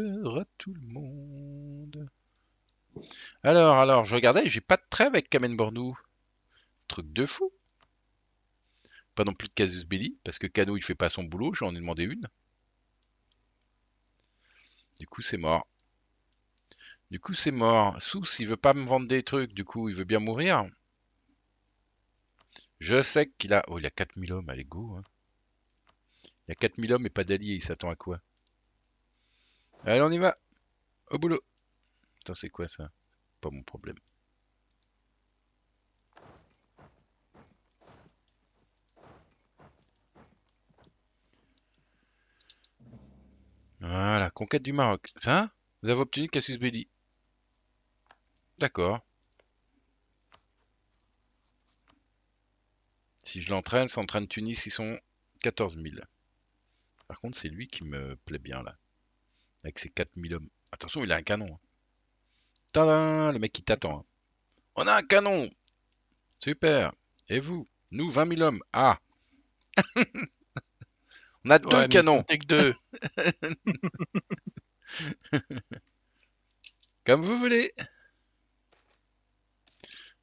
à tout le monde. Alors, alors, je regardais, j'ai pas de trait avec Kamen Bornou. Truc de fou. Pas non plus de Casus Belli, parce que Kano, il fait pas son boulot, j'en ai demandé une. Du coup, c'est mort. Du coup, c'est mort. Sous, il veut pas me vendre des trucs, du coup, il veut bien mourir. Je sais qu'il a... Oh, il a 4000 hommes, à go. Hein. Il a 4000 hommes et pas d'alliés, il s'attend à quoi Allez, on y va. Au boulot. Attends, c'est quoi ça Pas mon problème. Voilà, conquête du Maroc. Ça vous avez obtenu Cassius Belli. D'accord. Si je l'entraîne, train de Tunis, ils sont 14 000. Par contre, c'est lui qui me plaît bien là avec ses 4000 hommes. Attention, il a un canon. Hein. Tadam Le mec qui t'attend. Hein. On a un canon Super Et vous Nous, 20 000 hommes. Ah On a deux canons. Comme vous voulez.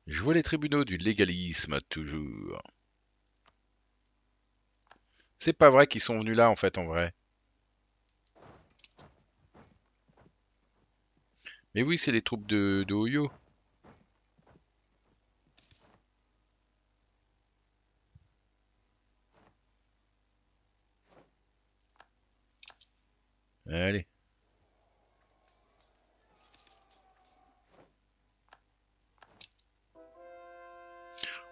Je vois les tribunaux du légalisme, toujours. C'est pas vrai qu'ils sont venus là, en fait, en vrai. Mais oui, c'est les troupes de, de Oyo. Allez.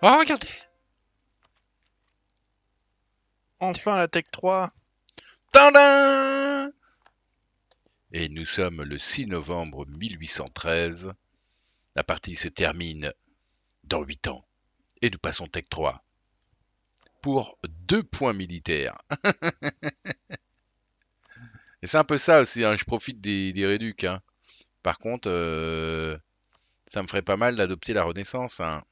Oh, regardez Enfin la Tech 3 Tadam et nous sommes le 6 novembre 1813. La partie se termine dans 8 ans et nous passons Tech 3 pour deux points militaires. et c'est un peu ça aussi, hein. je profite des, des réducs. Hein. Par contre, euh, ça me ferait pas mal d'adopter la Renaissance. Hein.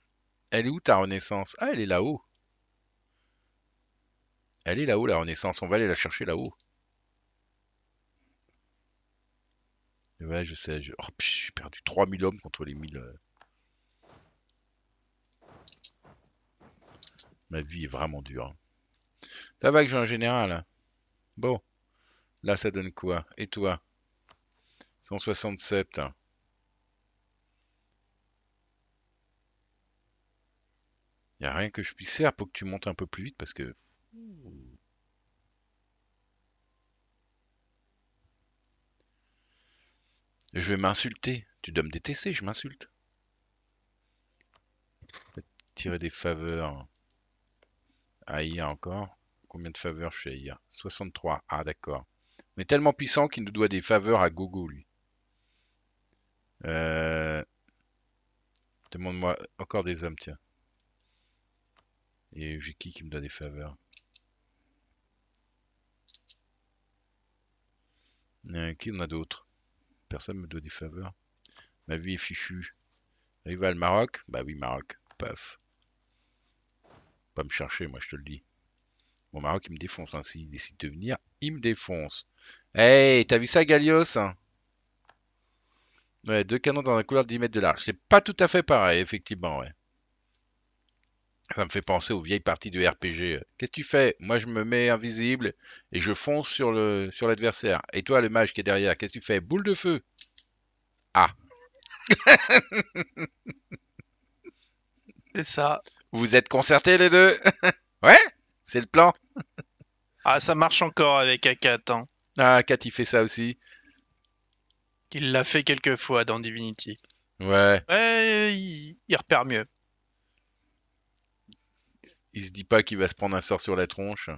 Elle est où ta Renaissance Ah, elle est là-haut. Elle est là-haut la Renaissance, on va aller la chercher là-haut. je sais. Je... Oh, j'ai perdu 3000 hommes contre les 1000. Euh. Ma vie est vraiment dure. Ça va que j'ai un général. Hein. Bon. Là, ça donne quoi Et toi 167. Il n'y a rien que je puisse faire pour que tu montes un peu plus vite parce que Je vais m'insulter. Tu dois me détester, je m'insulte. Tirer des faveurs. Aïe encore. Combien de faveurs je à Soixante 63. Ah d'accord. Mais tellement puissant qu'il nous doit des faveurs à gogo lui. Euh, demande-moi encore des hommes, tiens. Et j'ai qui qui me doit des faveurs euh, Qui en a d'autres Personne me doit des faveurs. Ma vie est fichue. Rival Maroc Bah oui, Maroc. Paf. Pas me chercher, moi, je te le dis. Mon Maroc, il me défonce. Hein. S'il décide de venir, il me défonce. Hey, t'as vu ça, Galios hein? Ouais, deux canons dans la couleur de 10 mètres de large. C'est pas tout à fait pareil, effectivement, ouais. Ça me fait penser aux vieilles parties de RPG. Qu'est-ce que tu fais Moi, je me mets invisible et je fonce sur le sur l'adversaire. Et toi, le mage qui est derrière, qu'est-ce que tu fais Boule de feu. Ah. C'est ça. Vous êtes concertés les deux Ouais, c'est le plan. ah, ça marche encore avec Akat. Hein. Ah, Akat, il fait ça aussi. Il l'a fait quelques fois dans Divinity. Ouais. Ouais, il repère mieux il se dit pas qu'il va se prendre un sort sur la tronche.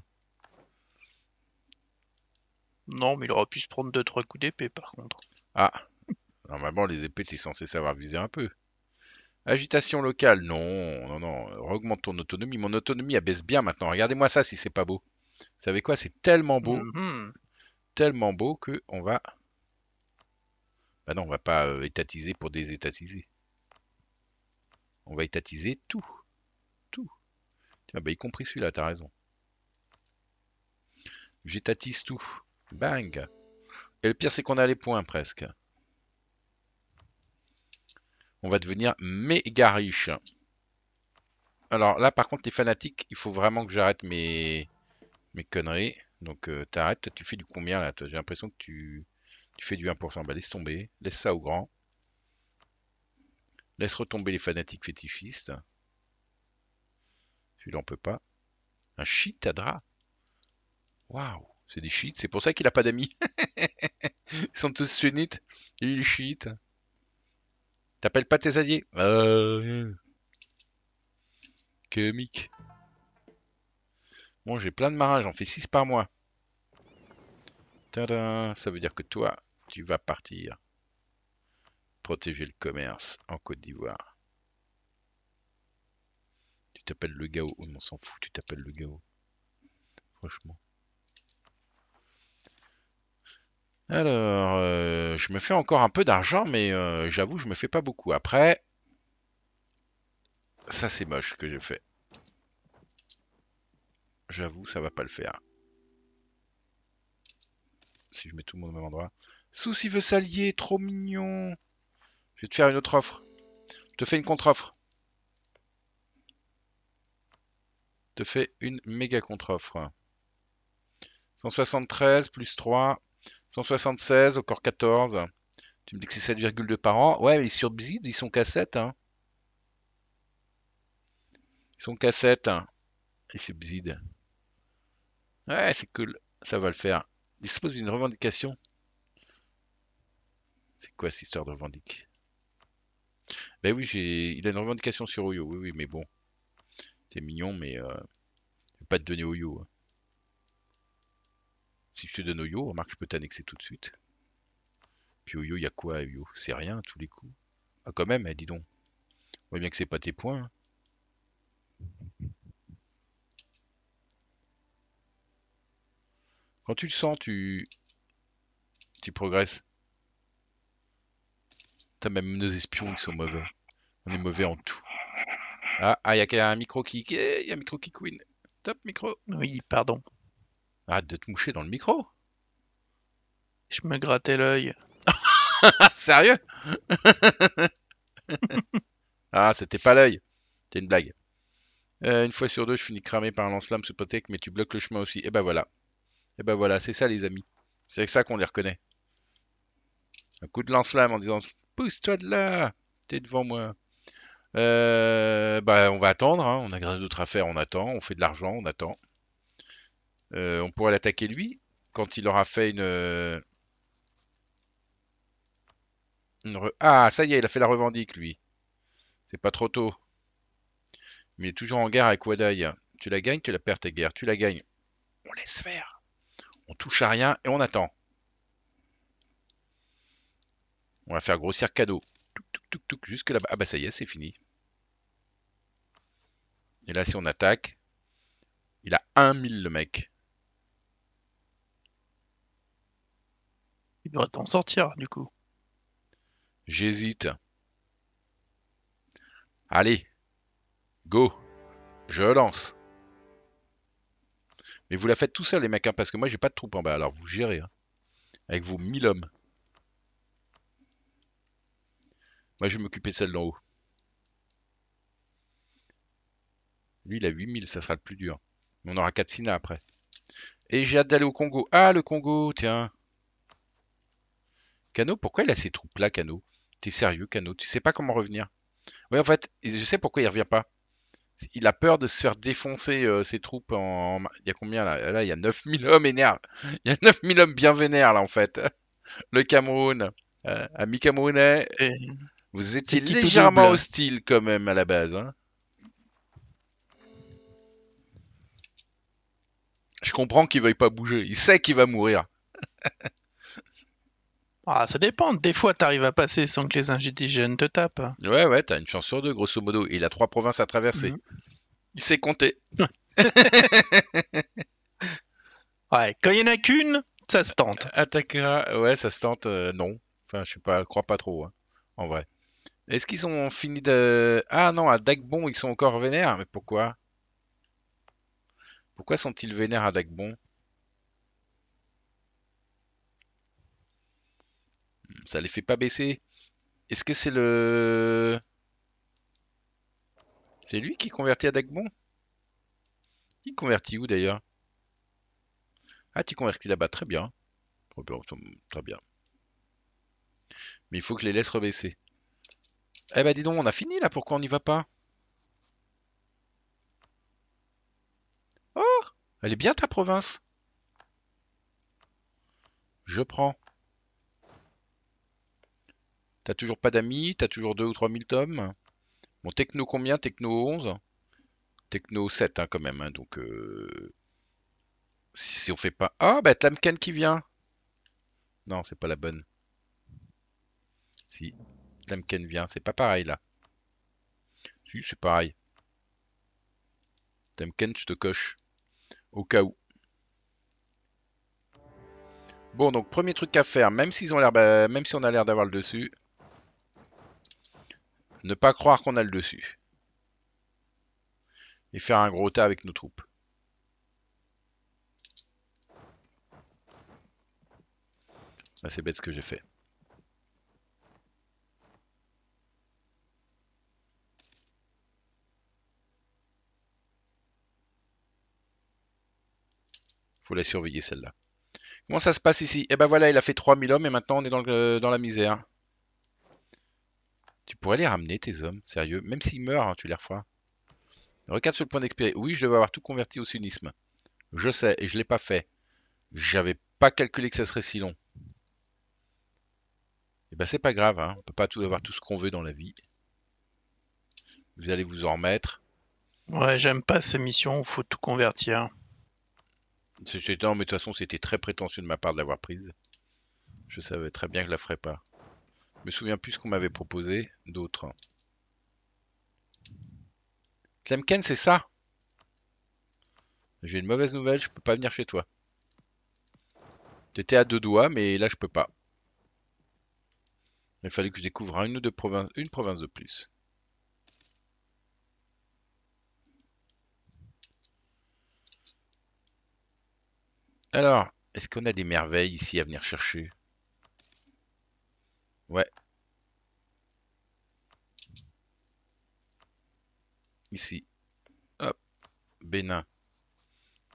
Non, mais il aura pu se prendre deux, trois coups d'épée par contre. Ah, normalement les épées, es censé savoir viser un peu. Agitation locale, non, non, non, augmente ton autonomie. Mon autonomie, abaisse baisse bien maintenant. Regardez-moi ça si c'est pas beau. Vous savez quoi, c'est tellement beau, mm-hmm. tellement beau que on va. Bah non, on va pas euh, étatiser pour désétatiser. On va étatiser tout. Ah bah, y compris celui-là, t'as raison. J'étatise tout. Bang Et le pire, c'est qu'on a les points, presque. On va devenir méga riche. Alors là, par contre, les fanatiques, il faut vraiment que j'arrête mes... mes conneries. Donc euh, t'arrêtes, tu fais du combien là J'ai l'impression que tu... tu fais du 1%. Bah laisse tomber, laisse ça au grand. Laisse retomber les fanatiques fétichistes. Celui-là, on peut pas. Un Chitadra. Waouh, c'est des shit. C'est pour ça qu'il n'a pas d'amis. Ils sont tous sunnites. Il shit. T'appelles pas tes alliés euh, Que Comique. Bon, j'ai plein de marins. J'en fais 6 par mois. Ça veut dire que toi, tu vas partir protéger le commerce en Côte d'Ivoire t'appelles le Gao. Oh, on s'en fout, tu t'appelles le Gao. Franchement. Alors, euh, je me fais encore un peu d'argent, mais euh, j'avoue, je me fais pas beaucoup. Après, ça c'est moche que j'ai fait. J'avoue, ça va pas le faire. Si je mets tout le monde au même endroit. Souci veut s'allier, trop mignon. Je vais te faire une autre offre. Je te fais une contre-offre. te fait une méga contre-offre. 173 plus 3, 176, encore 14. Tu me dis que c'est 7,2 par an. Ouais, mais sur BZ, ils sont cassettes Hein. Ils sont cassettes hein. et Ouais, c'est cool. Ça va le faire. Dispose d'une revendication. C'est quoi cette histoire de revendique Ben oui, j'ai. Il a une revendication sur Oyo. Oui, oui, mais bon. C'est mignon, mais euh, vais pas te donner au yo. Si je te donne au yo, remarque, je peux t'annexer tout de suite. Puis au yo, il y a quoi C'est rien, à tous les coups. Ah, quand même, eh, dis donc. On voit bien que c'est pas tes points. Hein. Quand tu le sens, tu, tu progresses. T'as même nos espions qui sont mauvais. On est mauvais en tout. Ah, ah il eh, y a un micro qui. Il y a micro qui queen. Top micro. Oui, pardon. Arrête de te moucher dans le micro. Je me grattais l'œil. Sérieux Ah, c'était pas l'œil. C'était une blague. Euh, une fois sur deux, je finis cramé par un lance lame sous potec, mais tu bloques le chemin aussi. Et eh ben voilà. Et eh ben voilà, c'est ça les amis. C'est avec ça qu'on les reconnaît. Un coup de lance lame en disant Pousse-toi de là T'es devant moi. Euh, bah, on va attendre, hein. on a grâce d'autres affaires. on attend, on fait de l'argent, on attend. Euh, on pourrait l'attaquer lui, quand il aura fait une... Euh, ah, ça y est, il a fait la revendique, lui. C'est pas trop tôt. Mais il est toujours en guerre avec Wadai. Tu la gagnes, tu la perds ta guerre. Tu la gagnes. On laisse faire. On touche à rien et on attend. On va faire grossir cadeau jusque là Ah bah ça y est, c'est fini. Et là, si on attaque, il a 1000 le mec. Il devrait t'en sortir, du coup. J'hésite. Allez, go, je lance. Mais vous la faites tout seul, les mecs, hein, parce que moi, j'ai pas de troupe en bas, alors vous gérez. Hein. avec vos 1000 hommes. Moi, je vais m'occuper de celle d'en haut. Lui, il a 8000, ça sera le plus dur. Mais on aura 4 sina après. Et j'ai hâte d'aller au Congo. Ah, le Congo, tiens. Cano, pourquoi il a ses troupes-là, Cano T'es sérieux, Cano Tu sais pas comment revenir Oui, en fait, je sais pourquoi il revient pas. Il a peur de se faire défoncer euh, ses troupes en... Il y a combien là Là, il y a 9000 hommes énerves. Il y a 9000 hommes bien vénères, là, en fait. Le Cameroun. Euh, ami Camerounais. Vous étiez légèrement hostile quand même à la base. Hein. Je comprends qu'il veuille pas bouger. Il sait qu'il va mourir. ah, ça dépend. Des fois, tu arrives à passer sans que les indigènes te tapent. Ouais, ouais, as une chance sur deux, grosso modo. il a trois provinces à traverser. Mhm. Il sait compter. ouais, quand il n'y en a qu'une, ça se tente. Attaquera, ouais, ça se tente, euh, non. Enfin, je ne crois pas trop, hein, en vrai. Est-ce qu'ils ont fini de... Ah non, à Dagbon, ils sont encore vénères. Mais pourquoi Pourquoi sont-ils vénères à Dagbon hmm, Ça les fait pas baisser. Est-ce que c'est le... C'est lui qui convertit à Dagbon Il convertit où d'ailleurs Ah, tu convertis là-bas. Très bien. Très bien. Très bien. Mais il faut que je les laisse rebaisser. Eh ben dis donc, on a fini là, pourquoi on n'y va pas Oh Elle est bien ta province Je prends. T'as toujours pas d'amis, t'as toujours 2 ou 3 000 tomes. Bon, techno combien Techno 11 Techno 7 hein, quand même, hein, donc... Euh, si on fait pas... Ah, bah ben, Tamken qui vient Non, c'est pas la bonne. Si, Temken vient. C'est pas pareil là. Si, c'est pareil. Temken, tu te coche. Au cas où. Bon, donc premier truc à faire, même, ils ont l'air, même si on a l'air d'avoir le dessus, ne pas croire qu'on a le dessus. Et faire un gros tas avec nos troupes. Ah, c'est bête ce que j'ai fait. la surveiller celle-là. Comment ça se passe ici Eh ben voilà, il a fait 3000 hommes et maintenant on est dans, euh, dans la misère. Tu pourrais les ramener tes hommes, sérieux. Même s'ils meurent, hein, tu les referas. Regarde sur le point d'expirer. Oui, je devais avoir tout converti au cynisme Je sais, et je l'ai pas fait. J'avais pas calculé que ça serait si long. Et eh ben c'est pas grave, hein. on peut pas tout avoir tout ce qu'on veut dans la vie. Vous allez vous en remettre. Ouais, j'aime pas ces missions faut tout convertir. C'était non, mais de toute façon, c'était très prétentieux de ma part de l'avoir prise. Je savais très bien que je la ferais pas. Je me souviens plus ce qu'on m'avait proposé d'autre. Clemken, c'est ça J'ai une mauvaise nouvelle, je peux pas venir chez toi. T'étais à deux doigts, mais là je peux pas. Il fallait que je découvre une ou deux une province de plus. Alors, est-ce qu'on a des merveilles ici à venir chercher Ouais. Ici. Hop. Bénin.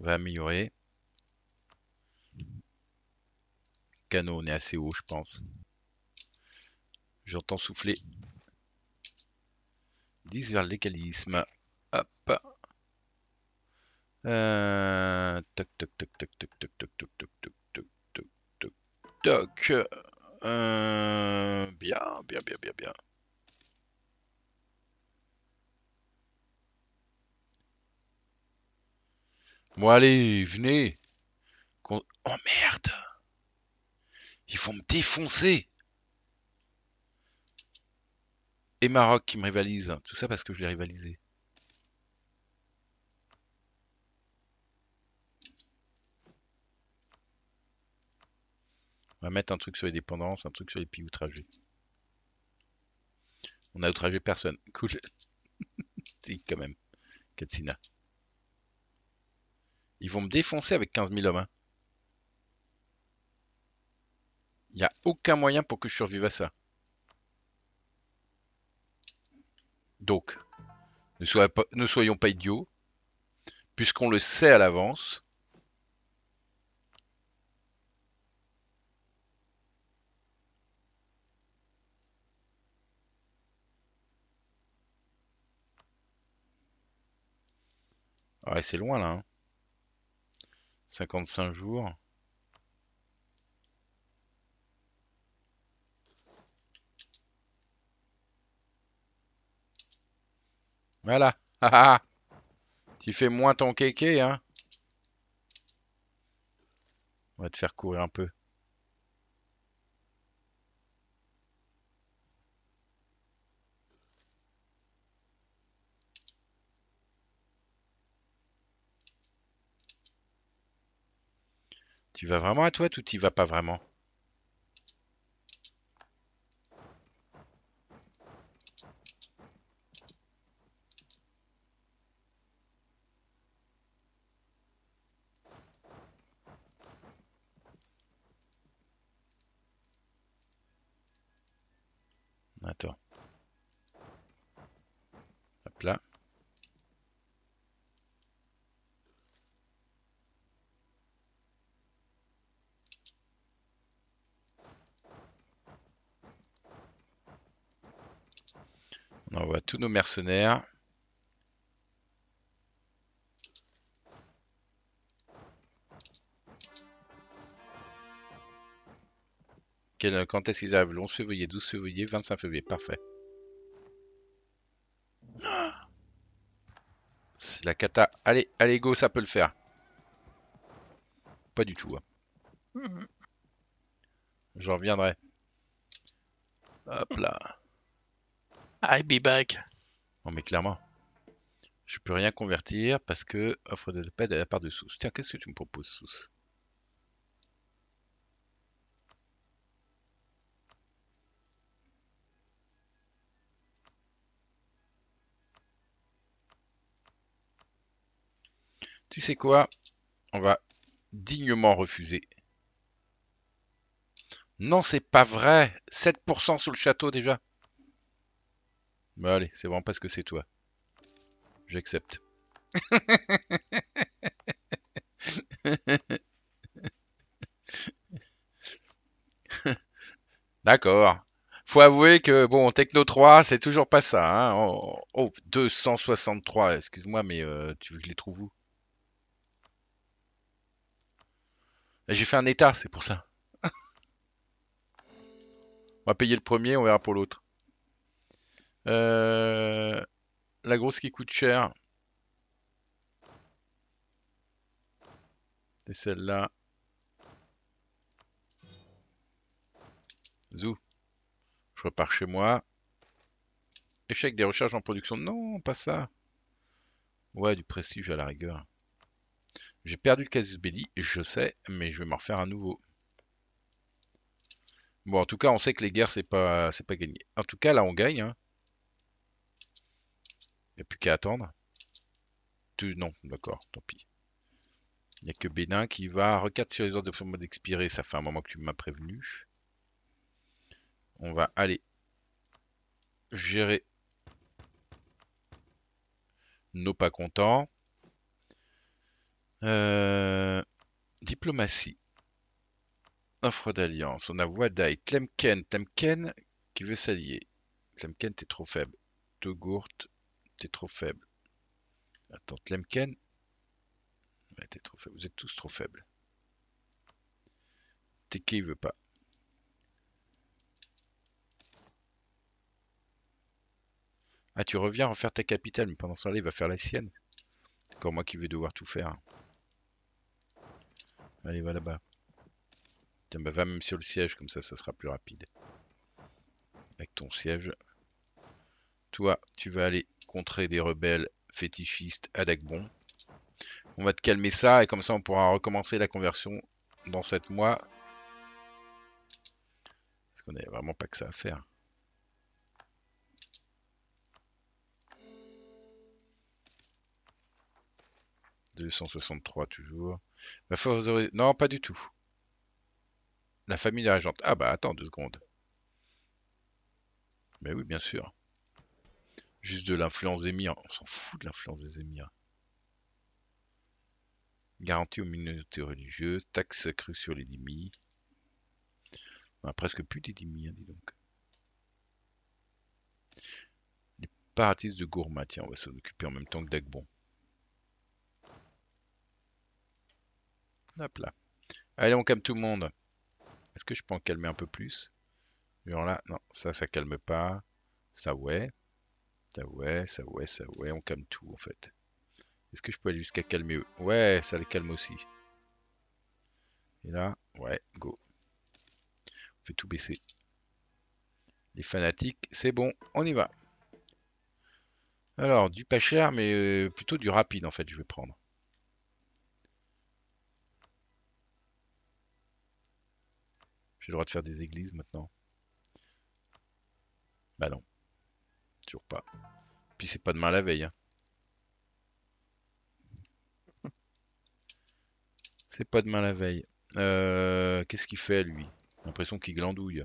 On va améliorer. Canot, on est assez haut, je pense. J'entends souffler. 10 vers l'égalisme. Hop. Toc, toc, toc, toc, toc, toc, toc, toc, toc, toc, toc, toc, toc, Bien, bien, bien, bien, bien. Bon allez, venez. Oh merde. Ils vont me défoncer. Et Maroc qui me rivalise. Tout ça parce que je l'ai rivalisé. On va mettre un truc sur les dépendances, un truc sur les pays outragés. On a outragé personne. Cool. C'est quand même. Katsina. Ils vont me défoncer avec 15 000 hommes. Hein. Il n'y a aucun moyen pour que je survive à ça. Donc, ne soyons pas idiots. Puisqu'on le sait à l'avance, Ouais, c'est loin là. Hein. 55 jours. Voilà. tu fais moins ton kéké, hein. On va te faire courir un peu. Tu vas vraiment à toi ou tu vas pas vraiment mercenaires. Quand est-ce qu'ils arrivent 11 février, 12 février, 25 février. Parfait. C'est la cata. Allez, allez, go, ça peut le faire. Pas du tout. Je hein. J'en reviendrai. Hop là. I'll be back. Non, mais clairement. Je peux rien convertir parce que offre de paix de la part de Sous. Tiens, qu'est-ce que tu me proposes, Sous Tu sais quoi On va dignement refuser. Non, c'est pas vrai 7% sur le château déjà mais bah, allez, c'est vraiment parce que c'est toi. J'accepte. D'accord. Faut avouer que, bon, Techno 3, c'est toujours pas ça. Hein oh, 263, excuse-moi, mais euh, tu veux que je les trouve où eh, J'ai fait un état, c'est pour ça. on va payer le premier, on verra pour l'autre. Euh, la grosse qui coûte cher. Et celle-là. Zou. Je repars chez moi. Échec des recherches en production. Non, pas ça. Ouais, du prestige à la rigueur. J'ai perdu le casus belli, je sais, mais je vais m'en refaire un nouveau. Bon, en tout cas, on sait que les guerres, c'est pas, c'est pas gagné. En tout cas, là, on gagne. Hein. Il n'y a plus qu'à attendre. Non, d'accord, tant pis. Il n'y a que Bénin qui va. recadrer sur les ordres de mode d'expirer. Ça fait un moment que tu m'as prévenu. On va aller gérer nos pas contents. Euh, diplomatie. Offre d'alliance. On a Wadai, Tlemken, Tlemken qui veut s'allier. Tlemken, t'es trop faible. Togourt, trop faible. Attends, Lemken. trop faible. Vous êtes tous trop faibles. t'es il veut pas. Ah, tu reviens refaire ta capitale, mais pendant ce temps-là, il va faire la sienne. Encore moi qui vais devoir tout faire. Allez, va là-bas. Bah, va même sur le siège, comme ça, ça sera plus rapide. Avec ton siège. Toi, tu vas aller des rebelles fétichistes à Dagbon. On va te calmer ça et comme ça on pourra recommencer la conversion dans 7 mois. Parce qu'on n'avait vraiment pas que ça à faire. « 263 toujours. Non, pas du tout. La famille régentes. Ah bah attends deux secondes. Mais oui, bien sûr. Juste de l'influence des miens. On s'en fout de l'influence des émirs. Garantie aux minorités religieuses. Taxe accrue sur les dîmes. On a presque plus des hein, dis donc. Les paratistes de Gourma. Tiens, on va s'en occuper en même temps que d'Agbon. Hop là. Allez, on calme tout le monde. Est-ce que je peux en calmer un peu plus Genre là, non, ça, ça calme pas. Ça, ouais. Ça ouais, ça ouais, ça ouais, on calme tout en fait. Est-ce que je peux aller jusqu'à calmer eux Ouais, ça les calme aussi. Et là, ouais, go. On fait tout baisser. Les fanatiques, c'est bon, on y va. Alors, du pas cher, mais euh, plutôt du rapide en fait, je vais prendre. J'ai le droit de faire des églises maintenant. Bah non pas. Puis c'est pas demain la veille. Hein. C'est pas demain la veille. Euh, qu'est-ce qu'il fait lui l'impression qu'il glandouille.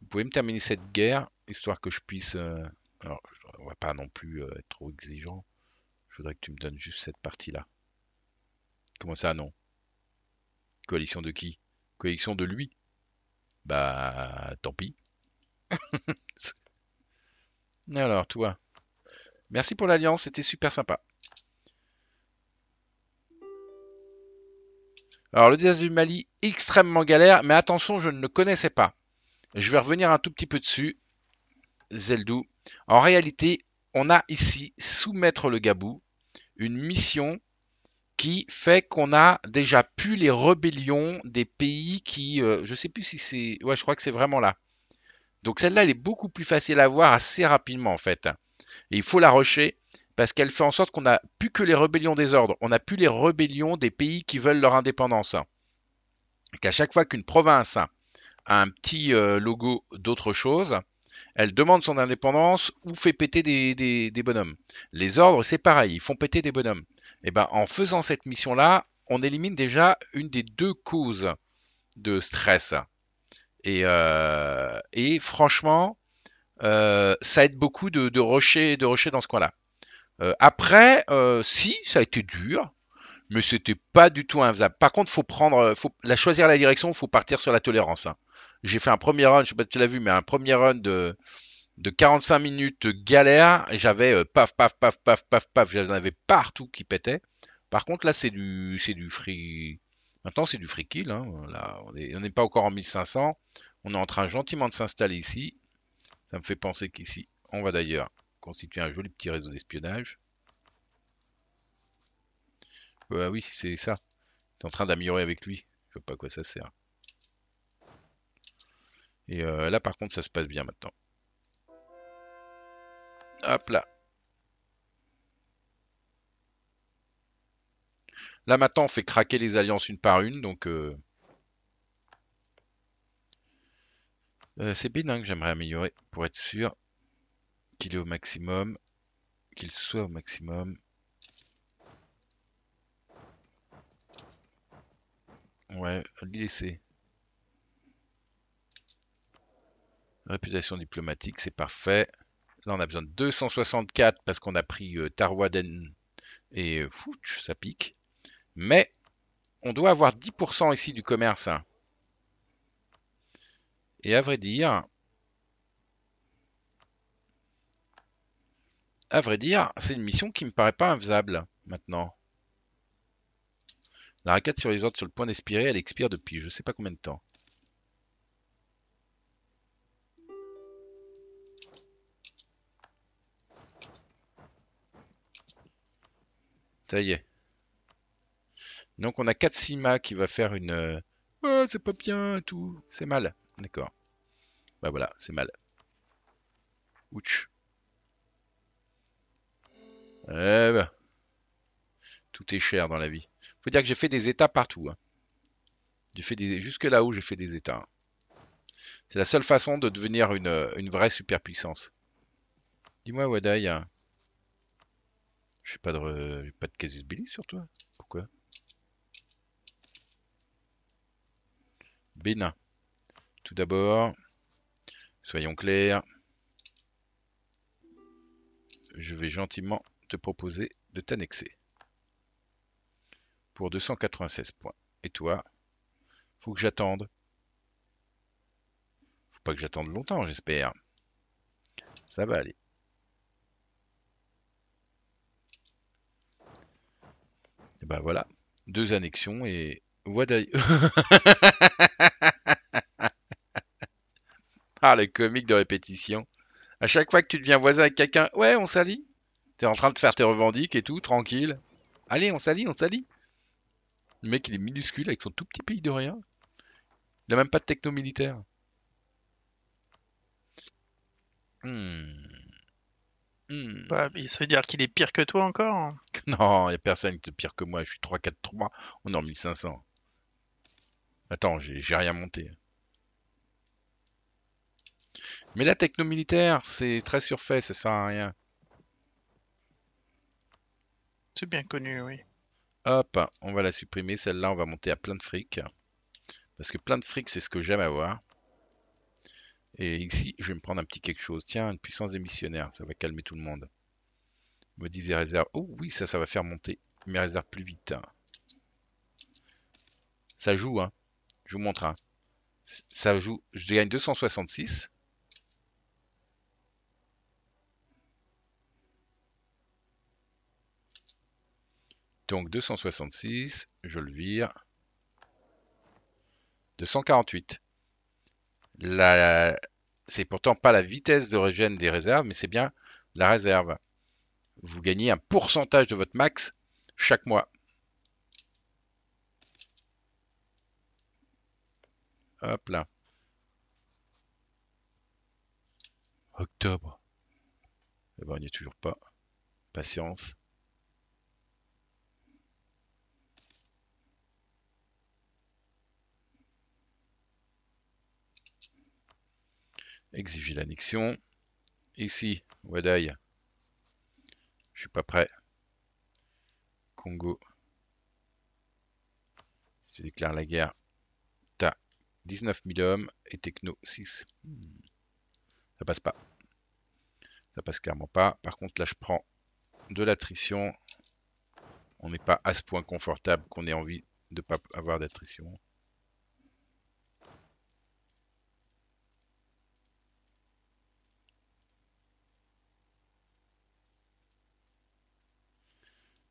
Vous pouvez me terminer cette guerre, histoire que je puisse... Euh, alors, on va pas non plus euh, être trop exigeant. Je voudrais que tu me donnes juste cette partie-là. Comment ça, non Coalition de qui Coalition de lui Bah, tant pis. Alors, toi. Merci pour l'alliance, c'était super sympa. Alors, le désastre du Mali, extrêmement galère, mais attention, je ne le connaissais pas. Je vais revenir un tout petit peu dessus. Zeldou. En réalité, on a ici, soumettre le Gabou, une mission qui fait qu'on a déjà pu les rébellions des pays qui... je euh, je sais plus si c'est... Ouais, je crois que c'est vraiment là. Donc celle-là, elle est beaucoup plus facile à voir assez rapidement en fait. Et il faut la rusher parce qu'elle fait en sorte qu'on n'a plus que les rébellions des ordres, on n'a plus les rébellions des pays qui veulent leur indépendance. Qu'à chaque fois qu'une province a un petit euh, logo d'autre chose, elle demande son indépendance ou fait péter des, des bonhommes. Les ordres, c'est pareil, ils font péter des bonhommes. Et eh ben, en faisant cette mission-là, on élimine déjà une des deux causes de stress. Euh, et, franchement, euh, ça aide beaucoup de, rochers, de dans ce coin-là. Euh, après, si, ça a été dur, mais c'était pas du tout invisible. Par contre, faut prendre, faut la choisir la direction, faut partir sur la tolérance. Hein. J'ai fait un premier run, je sais pas si tu l'as vu, mais un premier run de, 45 minutes galère, et j'avais paf, paf, paf, paf, paf, paf, j'en avais partout qui pétait. Par contre, là, c'est du, c'est du free, Maintenant, c'est du free hein. Là, on n'est pas encore en 1500. On est en train gentiment de s'installer ici. Ça me fait penser qu'ici, on va d'ailleurs constituer un joli petit réseau d'espionnage. Bah oui, c'est ça. est en train d'améliorer avec lui. Je ne vois pas à quoi ça sert. Et euh, là, par contre, ça se passe bien maintenant. Hop là. Là maintenant on fait craquer les alliances une par une, donc... Euh, euh, c'est Bénin que j'aimerais améliorer pour être sûr qu'il est au maximum, qu'il soit au maximum. Ouais, laisser. Réputation diplomatique, c'est parfait. Là, on a besoin de 264 parce qu'on a pris euh, Tarwaden et Fouch, ça pique. Mais on doit avoir 10% ici du commerce. Et à vrai dire, à vrai dire, c'est une mission qui me paraît pas invisible maintenant. La raquette sur les ordres sur le point d'expirer, elle expire depuis je sais pas combien de temps. Ça y est. Donc on a Sima qui va faire une... Euh, oh, c'est pas bien, tout, c'est mal. D'accord. Bah voilà, c'est mal. Ouch. Eh ben. Tout est cher dans la vie. Faut dire que j'ai fait des états partout. Hein. fait des... Jusque là où j'ai fait des états. C'est la seule façon de devenir une, euh, vraie superpuissance. Dis-moi, Wadai. Hein. je J'ai pas de, pas de casus belli sur toi. Pourquoi Bénin. Tout d'abord, soyons clairs, je vais gentiment te proposer de t'annexer pour 296 points. Et toi, faut que j'attende. Faut pas que j'attende longtemps, j'espère. Ça va aller. Et ben voilà, deux annexions et What ah, le comique de répétition. À chaque fois que tu deviens voisin avec quelqu'un, ouais, on s'allie. T'es en train de faire tes revendiques et tout, tranquille. Allez, on s'allie, on s'allie. Le mec, il est minuscule avec son tout petit pays de rien. Il a même pas de techno militaire. Hmm. hmm. ça veut dire qu'il est pire que toi encore hein. Non, il n'y a personne qui est pire que moi. Je suis 3-4-3. On est en 1500. Attends, j'ai rien monté. Mais la techno militaire, c'est très surfait, ça sert à rien. C'est bien connu, oui. Hop, on va la supprimer. Celle-là, on va monter à plein de fric. Parce que plein de fric, c'est ce que j'aime avoir. Et ici, je vais me prendre un petit quelque chose. Tiens, une puissance émissionnaire, ça va calmer tout le monde. Modifier les réserves. Oh oui, ça, ça va faire monter mes réserves plus vite. Ça joue, hein. Je vous montre un. Hein. Ça joue, je gagne 266. Donc 266, je le vire. 248. La... C'est pourtant pas la vitesse de régène des réserves, mais c'est bien la réserve. Vous gagnez un pourcentage de votre max chaque mois. Hop là. Octobre. Eh ben, on n'y est toujours pas. Patience. Exiger l'annexion. Ici, Wadaï. Je suis pas prêt. Congo. Je déclare la guerre 19 000 hommes et techno 6. Hmm. Ça passe pas. Ça passe clairement pas. Par contre, là, je prends de l'attrition. On n'est pas à ce point confortable qu'on ait envie de ne pas avoir d'attrition.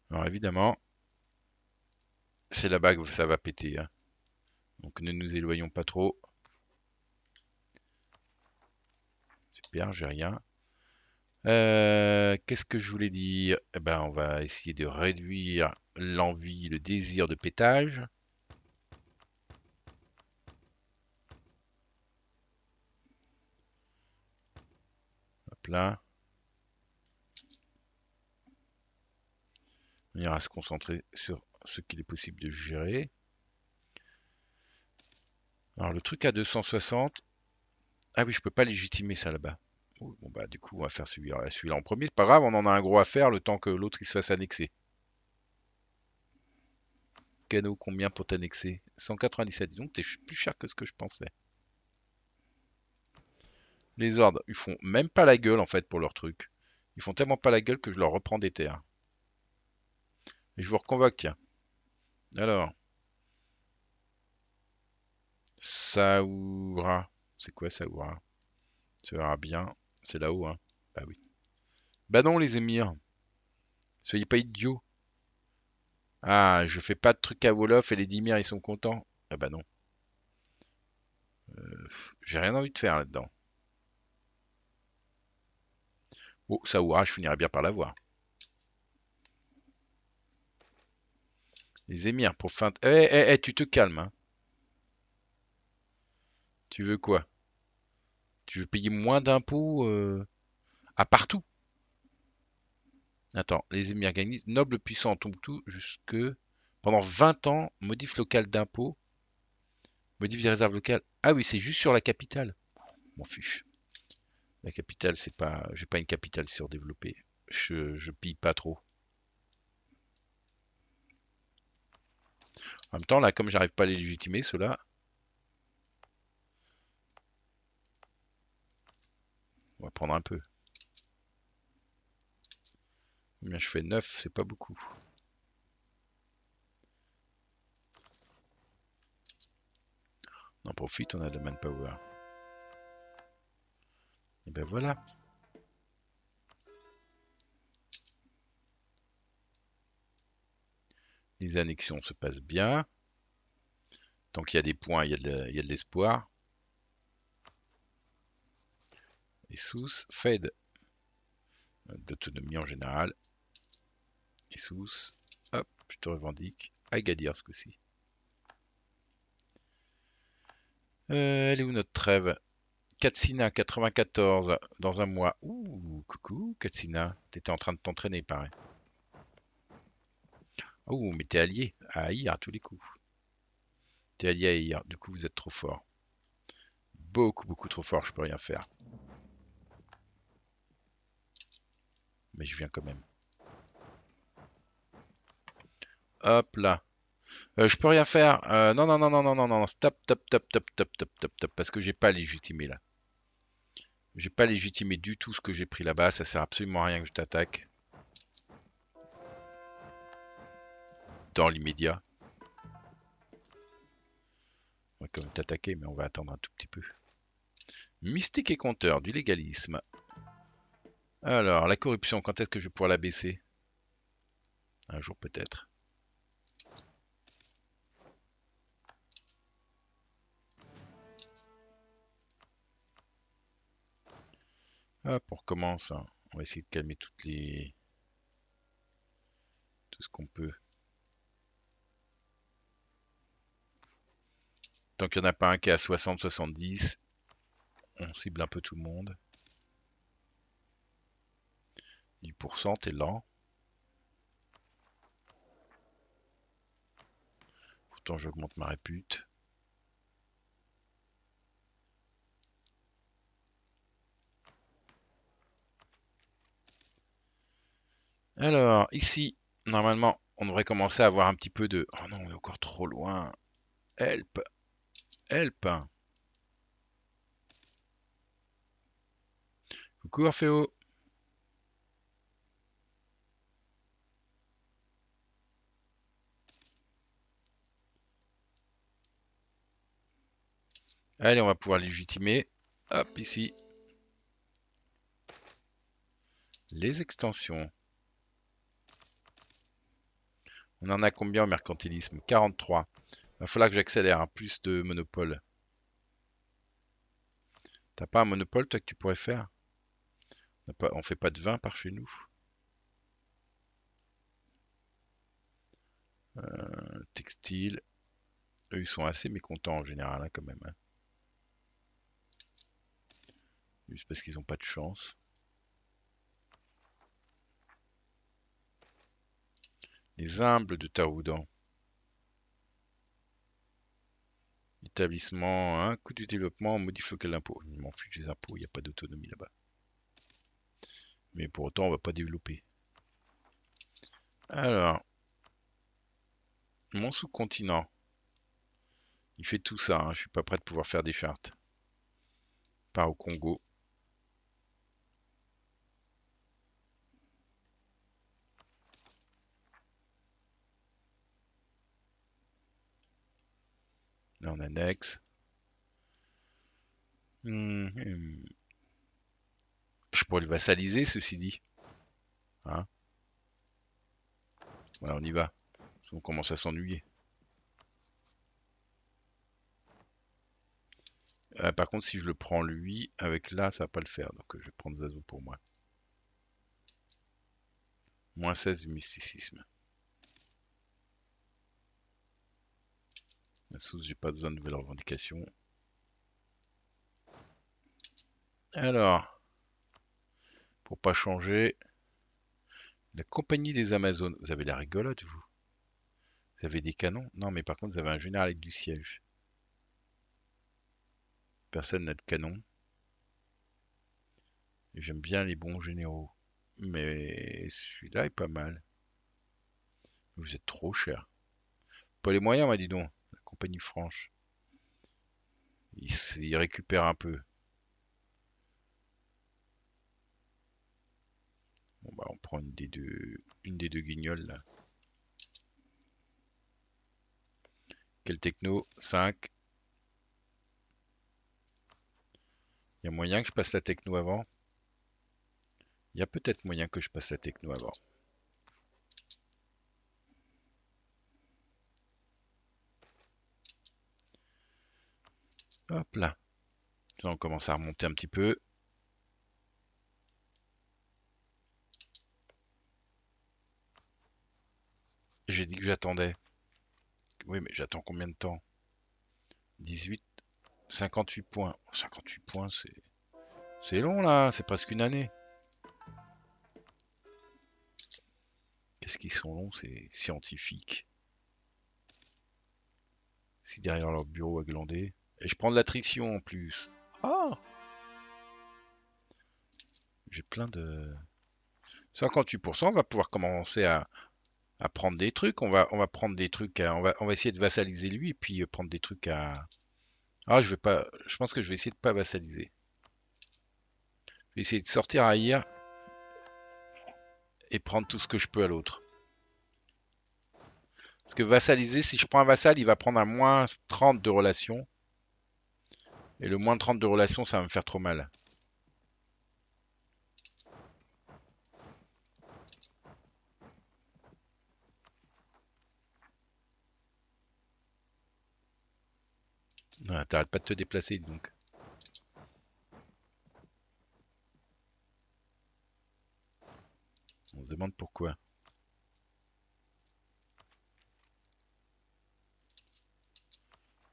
Alors évidemment, c'est là-bas que ça va péter. Hein. Donc ne nous éloignons pas trop. Super, j'ai rien. Euh, qu'est-ce que je voulais dire eh ben, On va essayer de réduire l'envie, le désir de pétage. Hop là. On ira se concentrer sur ce qu'il est possible de gérer. Alors le truc à 260. Ah oui, je peux pas légitimer ça là-bas. Oh, bon bah du coup on va faire celui-là en premier. pas grave, on en a un gros à faire le temps que l'autre il se fasse annexer. Cano, combien pour t'annexer 197, disons que t'es plus cher que ce que je pensais. Les ordres, ils font même pas la gueule en fait pour leur truc. Ils font tellement pas la gueule que je leur reprends des terres. Et je vous reconvoque, tiens. Alors. Saoura. C'est quoi Saoura Ça aura bien. C'est là-haut, hein Bah oui. Bah non, les émirs. Soyez pas idiots. Ah, je fais pas de trucs à Wolof et les Dimir, ils sont contents. Ah bah non. Euh, j'ai rien envie de faire là-dedans. Oh, Saoura, je finirai bien par l'avoir. Les émirs pour fin. Eh, eh, eh, tu te calmes. Hein. Tu veux quoi? Tu veux payer moins d'impôts euh, à partout? Attends, les émirs Noble nobles puissants tout jusque pendant 20 ans, modif local d'impôts, modif des réserves locales. Ah oui, c'est juste sur la capitale. Mon fiche. La capitale, c'est pas. J'ai pas une capitale surdéveloppée. Je, je pille pas trop. En même temps, là, comme j'arrive pas à les légitimer, ceux-là, On va prendre un peu. mais je fais 9, c'est pas beaucoup. On en profite, on a de manpower. Et ben voilà. Les annexions se passent bien. Tant qu'il y a des points, il y a de l'espoir. et sous fade d'autonomie en général. Et sous, hop, je te revendique Agadir ce coup-ci. Euh, elle est où notre trêve Katsina 94 dans un mois. Ouh, coucou Katsina, t'étais en train de t'entraîner, pareil. Ouh, mais t'es allié à Aïr à tous les coups. T'es allié à Aïr, du coup vous êtes trop fort. Beaucoup, beaucoup trop fort, je peux rien faire. Mais je viens quand même. Hop là. Euh, je peux rien faire. Euh, non, non, non, non, non, non, non. Stop, stop, stop, stop, stop, stop, stop, stop. Parce que j'ai pas légitimé là. J'ai pas légitimé du tout ce que j'ai pris là-bas. Ça sert absolument à rien que je t'attaque. Dans l'immédiat. On va quand même t'attaquer, mais on va attendre un tout petit peu. Mystique et compteur du légalisme. Alors, la corruption, quand est-ce que je vais pouvoir la baisser Un jour peut-être. Hop, ah, on recommence. On va essayer de calmer toutes les... Tout ce qu'on peut. Tant qu'il n'y en a pas un qui est à 60-70, on cible un peu tout le monde. 10%, t'es lent. Pourtant, j'augmente ma répute. Alors, ici, normalement, on devrait commencer à avoir un petit peu de... Oh non, on est encore trop loin. Help. Help. Coucou Orfeo. Allez, on va pouvoir légitimer. Hop, ici. Les extensions. On en a combien au mercantilisme 43. Il va falloir que j'accélère. Hein. Plus de monopole. T'as pas un monopole, toi, que tu pourrais faire on, pas, fait pas de vin par chez nous. Euh, textile. Eux, ils sont assez mécontents en général, hein, quand même. Hein. Juste parce qu'ils n'ont pas de chance. Les humbles de Taoudan. Établissement, un hein, coût du développement, modifie local d'impôt. Ils fiche des impôts, il n'y a pas d'autonomie là-bas. Mais pour autant, on va pas développer. Alors, mon sous-continent. Il fait tout ça, je hein, je suis pas prêt de pouvoir faire des chartes. par au Congo. en annexe. Mhm. Hum. Je pourrais le vassaliser, ceci dit. Hein voilà, on y va. On commence à s'ennuyer. Euh, par contre, si je le prends lui, avec là, ça va pas le faire. Donc, je vais prendre Zazo pour moi. Moins 16 du mysticisme. Sous, j'ai pas besoin de nouvelles revendications. Alors, pour pas changer, la compagnie des Amazones, vous avez la rigolote, vous Vous avez des canons Non, mais par contre, vous avez un général avec du siège. Personne n'a de canon. J'aime bien les bons généraux. Mais celui-là est pas mal. Vous êtes trop cher. Pas les moyens, m'a dit donc compagnie franche. Il, il récupère un peu. Bah, on prend une des deux, une des deux guignols là. Quel techno 5. Il y a moyen que je passe la techno avant. Il y a peut-être moyen que je passe la techno avant. Hop là. on commence à remonter un petit peu. J'ai dit que j'attendais. Oui, mais j'attends combien de temps 18, 58 points. 58 points, c'est... C'est long, là. C'est presque une année. Qu'est-ce qu'ils sont longs, ces scientifiques Si derrière leur bureau à glander je prends de l'attrition en plus. Ah J'ai plein de... 58%, on va pouvoir commencer à, prendre des trucs. On va, on va prendre des trucs, on, va, on va essayer de vassaliser lui et puis euh, prendre des trucs à... Ah, je vais pas... Je pense que je vais essayer de pas vassaliser. Je vais essayer de sortir à et prendre tout ce que je peux à l'autre. Parce que vassaliser, si je prends un vassal, il va prendre à moins 30 de relation. Et le moins 30 de relation, ça va me faire trop mal. T'arrêtes pas de te déplacer, donc. On se demande pourquoi.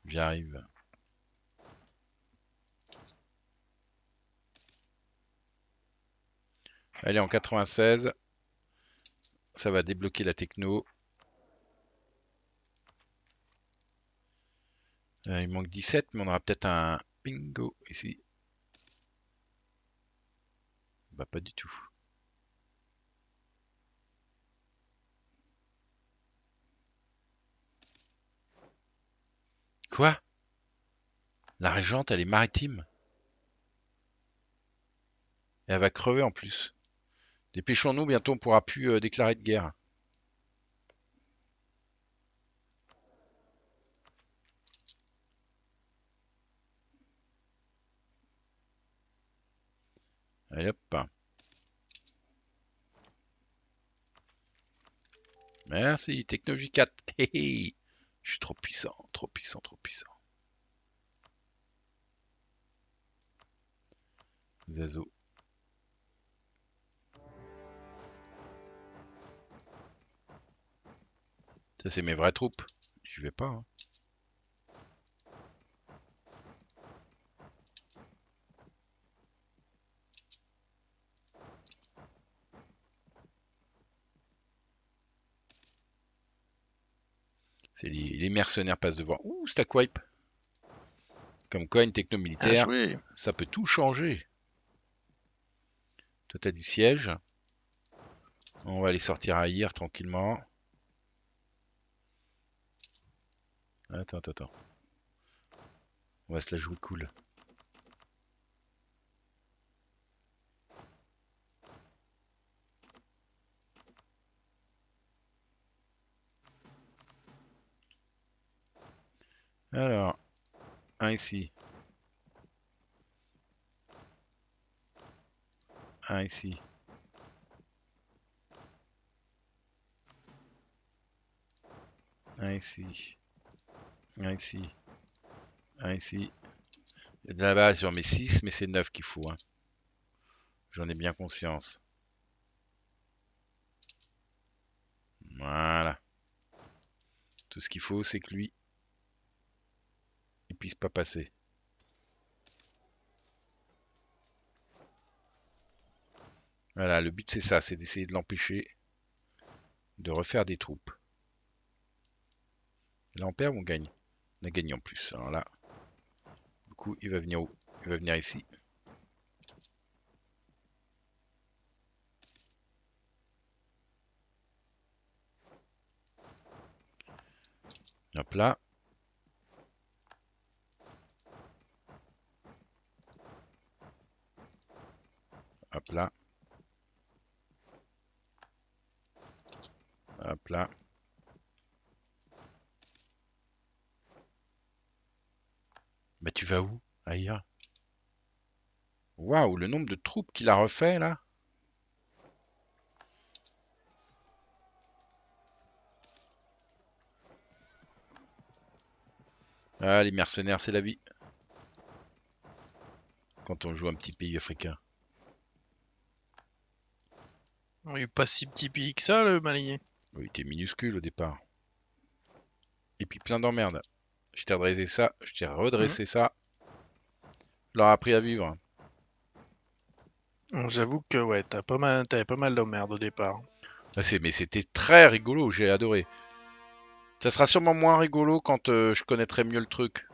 J'y J'arrive. Elle est en 96. Ça va débloquer la techno. Euh, il manque 17, mais on aura peut-être un bingo ici. Bah pas du tout. Quoi La régente, elle est maritime. elle va crever en plus. Dépêchons-nous, bientôt on pourra plus euh, déclarer de guerre. Allez hop. Merci, technologie 4. Je suis trop puissant, trop puissant, trop puissant. Zazo. Ça, c'est mes vraies troupes. J'y vais pas. Hein. C'est les, mercenaires passent devant. Ouh, wipe Comme quoi, une techno-militaire, ah, ça peut tout changer. Toi, t'as du siège. On va les sortir à ailleurs tranquillement. Attends, attends, attends. On va se la jouer cool. Alors, un ici. Un ici. Un ici ici. Un ici. Il j'en mets 6, mais c'est 9 qu'il faut. Hein. J'en ai bien conscience. Voilà. Tout ce qu'il faut, c'est que lui, il puisse pas passer. Voilà, le but c'est ça, c'est d'essayer de l'empêcher de refaire des troupes. Là on perd on gagne ne en plus. Alors là, du coup, il va venir où Il va venir ici. Hop là. Hop là. Hop là. Bah, tu vas où, Aïa? Waouh, le nombre de troupes qu'il a refait là. Ah, les mercenaires, c'est la vie. Quand on joue un petit pays africain. Il est pas si petit pays que ça, le Mali. Oui, il était minuscule au départ. Et puis plein d'emmerdes. Je t'ai redressé ça, je t'ai redressé mhm. ça. Je leur appris à vivre. J'avoue que ouais, pas mal, t'avais pas mal de merde au départ. Ah, mais c'était très rigolo, j'ai adoré. Ça sera sûrement moins rigolo quand euh, je connaîtrai mieux le truc.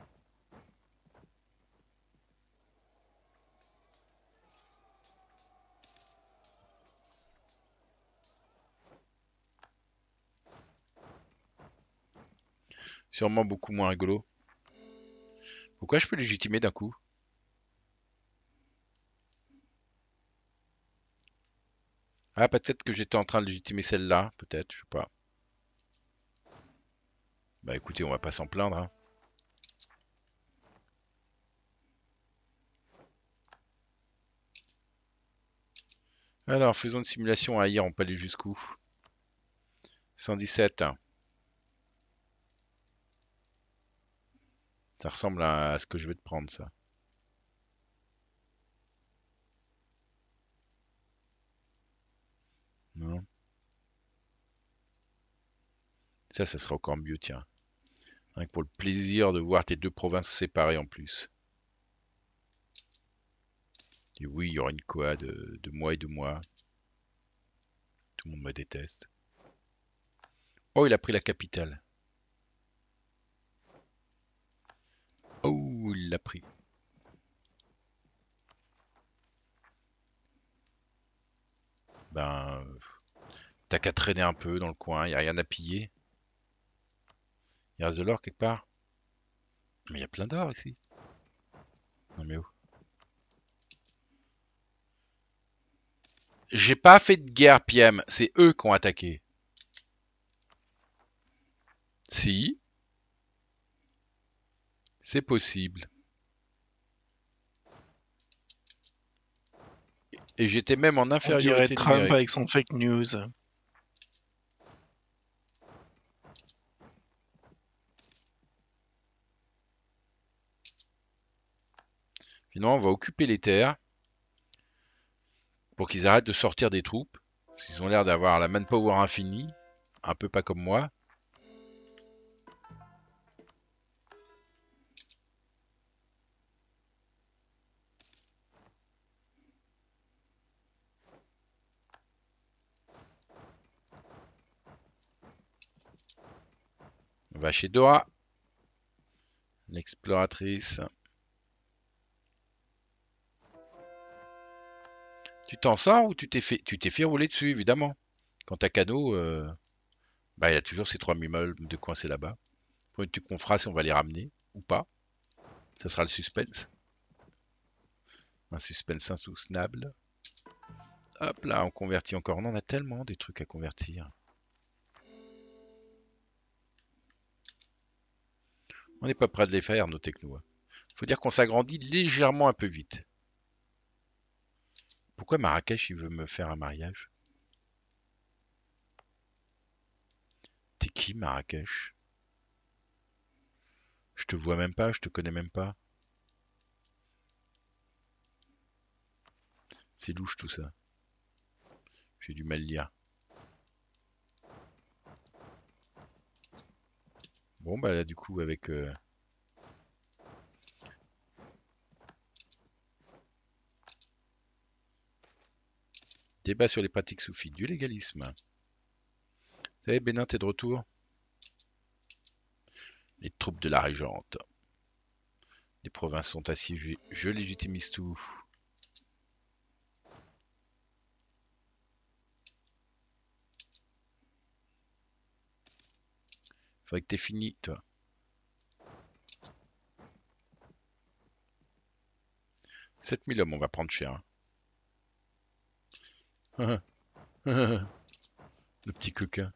Sûrement beaucoup moins rigolo. Pourquoi je peux légitimer d'un coup Ah, peut-être que j'étais en train de légitimer celle-là. Peut-être, je sais pas. Bah écoutez, on va pas s'en plaindre. Hein. Alors, faisons une simulation à hier, on peut aller jusqu'où 117. Ça ressemble à, ce que je vais te prendre, ça. Non. Ça, ça sera encore mieux, tiens. pour le plaisir de voir tes deux provinces séparées en plus. Et oui, il y aura une quoi de, de moi et de moi. Tout le monde me déteste. Oh, il a pris la capitale. Oh, il l'a pris. Ben, t'as qu'à traîner un peu dans le coin, y a rien à piller. Il reste de l'or quelque part Mais il y a plein d'or ici. Non mais où J'ai pas fait de guerre, PM. C'est eux qui ont attaqué. Si. C'est possible. Et j'étais même en infériorité. On Trump avec son fake news. Finalement, on va occuper les terres pour qu'ils arrêtent de sortir des troupes. Parce qu'ils ont l'air d'avoir la manpower infinie, un peu pas comme moi. chez Dora, l'exploratrice. Tu t'en sors ou tu t'es fait, tu t'es fait rouler dessus, évidemment. Quand t'as Cano, euh, bah, il y a toujours ces trois Mimoles de coincés là-bas. tu qu'on fera si on va les ramener ou pas. Ça sera le suspense. Un suspense insoutenable. Hop là, on convertit encore. On en a tellement des trucs à convertir. On n'est pas prêt de les faire, nos technos. Il hein. faut dire qu'on s'agrandit légèrement un peu vite. Pourquoi Marrakech, il veut me faire un mariage T'es qui, Marrakech Je te vois même pas, je te connais même pas. C'est louche tout ça. J'ai du mal lire. Bon, bah là, du coup, avec... Euh, débat sur les pratiques soufis du légalisme. Vous savez, Bénin, t'es de retour Les troupes de la régente. Les provinces sont assiégées. Je légitimise tout. avec que t'es fini, toi. 7000 hommes, on va prendre cher. Hein. Le petit coquin.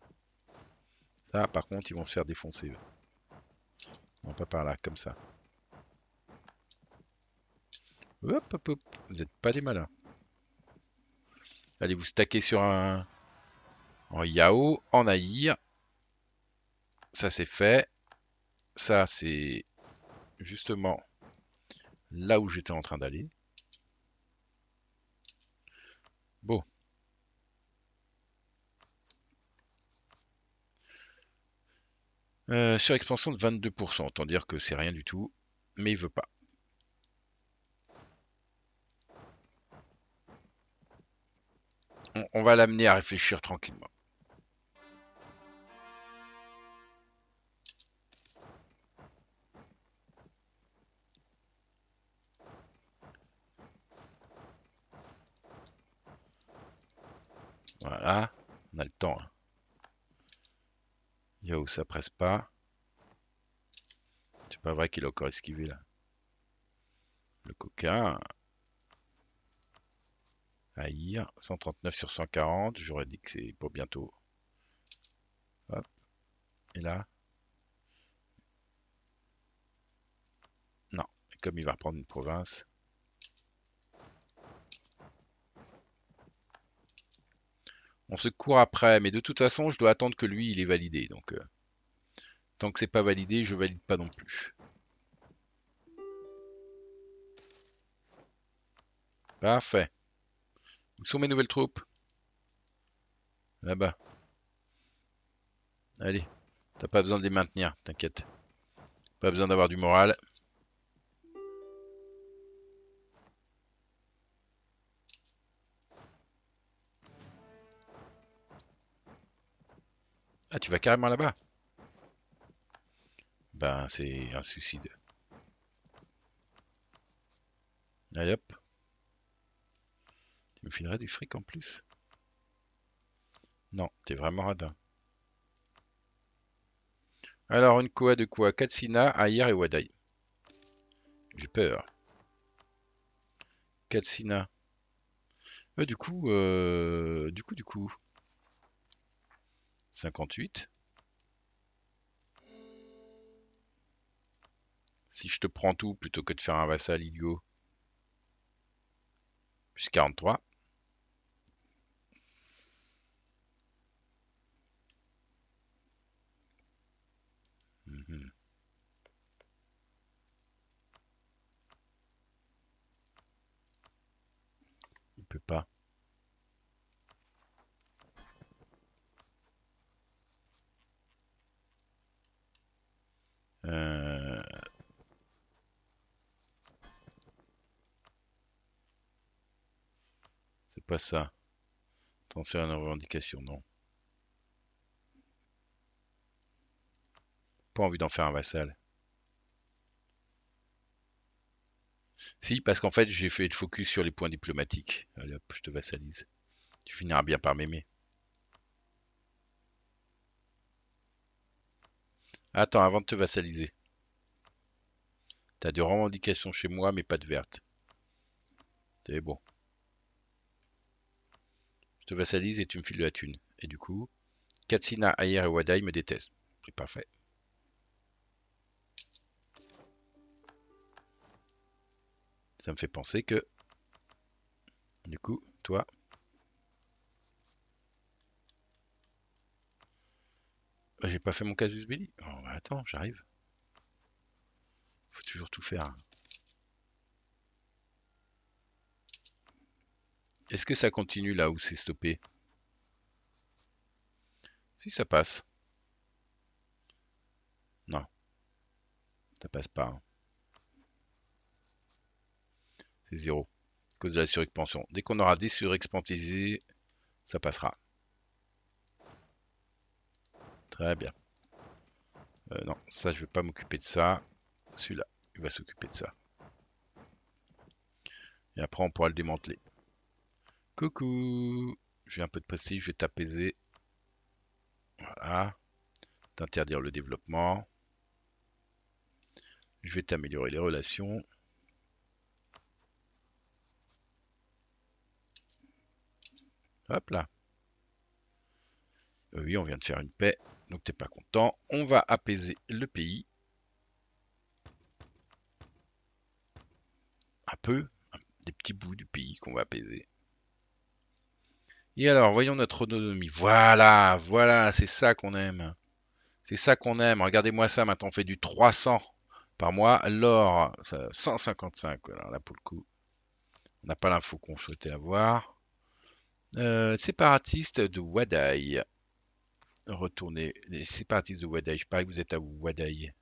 Ça, par contre, ils vont se faire défoncer. Non, pas par là, comme ça. Vous n'êtes pas des malins. Allez vous stacker sur un... En Yao, en Aïr ça, c'est fait. Ça, c'est justement là où j'étais en train d'aller. Bon. Euh, sur expansion de 22%, autant dire que c'est rien du tout, mais il veut pas. on va l'amener à réfléchir tranquillement. Ah, on a le temps. a hein. où ça presse pas. C'est pas vrai qu'il a encore esquivé là. Le coquin. Aïe, 139 sur 140. J'aurais dit que c'est pour bientôt. Hop. Et là. Non. comme il va reprendre une province. on se court après, mais de toute façon, je dois attendre que lui, il est validé. Donc, euh, tant que c'est pas validé, je valide pas non plus. Parfait. Où sont mes nouvelles troupes Là-bas. Allez, t'as pas besoin de les maintenir, t'inquiète. Pas besoin d'avoir du moral. Ah, tu vas carrément là-bas Ben, c'est un suicide. Allez hop. Tu me filerais du fric en plus Non, t'es vraiment radin. Alors, une quoi de quoi Katsina, Ayer et Wadai. J'ai peur. Katsina. Euh, euh, du coup, du coup, du coup. 58. Si je te prends tout plutôt que de faire un vassal idiot, plus 43. Mmh. Il peut pas. Euh, c'est pas ça. Attention à la revendication, non. Pas envie d'en faire un vassal. Si, parce qu'en fait, j'ai fait le focus sur les points diplomatiques. Allez hop, je te vassalise. Tu finiras bien par m'aimer. Attends avant de te vassaliser. T'as des revendications chez moi, mais pas de vertes. C'est bon. Je te vassalise et tu me files de la thune. Et du coup, Katsina, Ayer et Wadai me détestent. C'est parfait. Ça me fait penser que... Du coup, toi, Ah, j'ai pas fait mon casus belli. Oh, bah, attends, j'arrive. Faut toujours tout faire. Est-ce que ça continue là où c'est stoppé Si ça passe. Non. Ça passe pas. Hein. C'est zéro. À cause de la surexpansion. Dès qu'on aura 10 surexpantisés, ça passera. Très bien. Euh, non, ça, je vais pas m'occuper de ça. Celui-là, il va s'occuper de ça. Et après, on pourra le démanteler. Coucou J'ai un peu de prestige, je vais t'apaiser. Voilà. T'interdire le développement. Je vais t'améliorer les relations. Hop là. Euh, oui, on vient de faire une paix. Donc t'es pas content. On va apaiser le pays. Un peu. Des petits bouts du pays qu'on va apaiser. Et alors, voyons notre autonomie. Voilà, voilà, c'est ça qu'on aime. C'est ça qu'on aime. Regardez-moi ça, maintenant on fait du 300 par mois. L'or, 155. là, pour le coup, on n'a pas l'info qu'on souhaitait avoir. Euh, séparatiste de Wadaï retourner. Les séparatistes de Wadaï, je parie que vous êtes à Wadaï.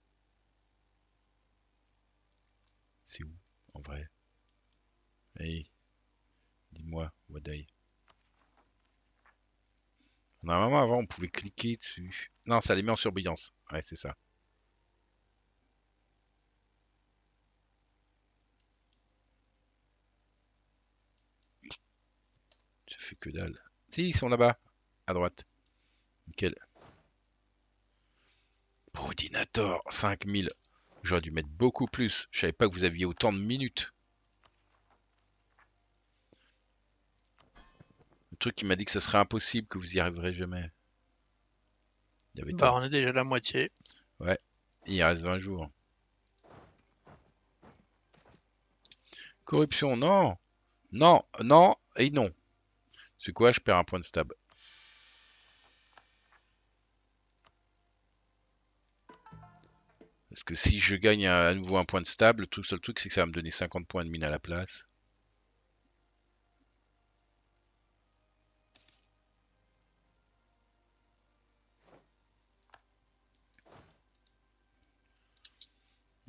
C'est où, en vrai Hey, dis-moi, Wadaï. Normalement, avant, on pouvait cliquer dessus. Non, ça les met en surbrillance. Ouais, c'est ça. Ça fait que dalle. Si, ils sont là-bas, à droite. Nickel. 5000. J'aurais dû mettre beaucoup plus. Je savais pas que vous aviez autant de minutes. Le truc qui m'a dit que ce serait impossible, que vous y arriverez jamais. Bah, on est déjà la moitié. Ouais, il reste 20 jours. Corruption, non Non, non et non. C'est quoi Je perds un point de stab. Parce que si je gagne à, nouveau un point de stable, tout seul truc, c'est que ça va me donner 50 points de mine à la place.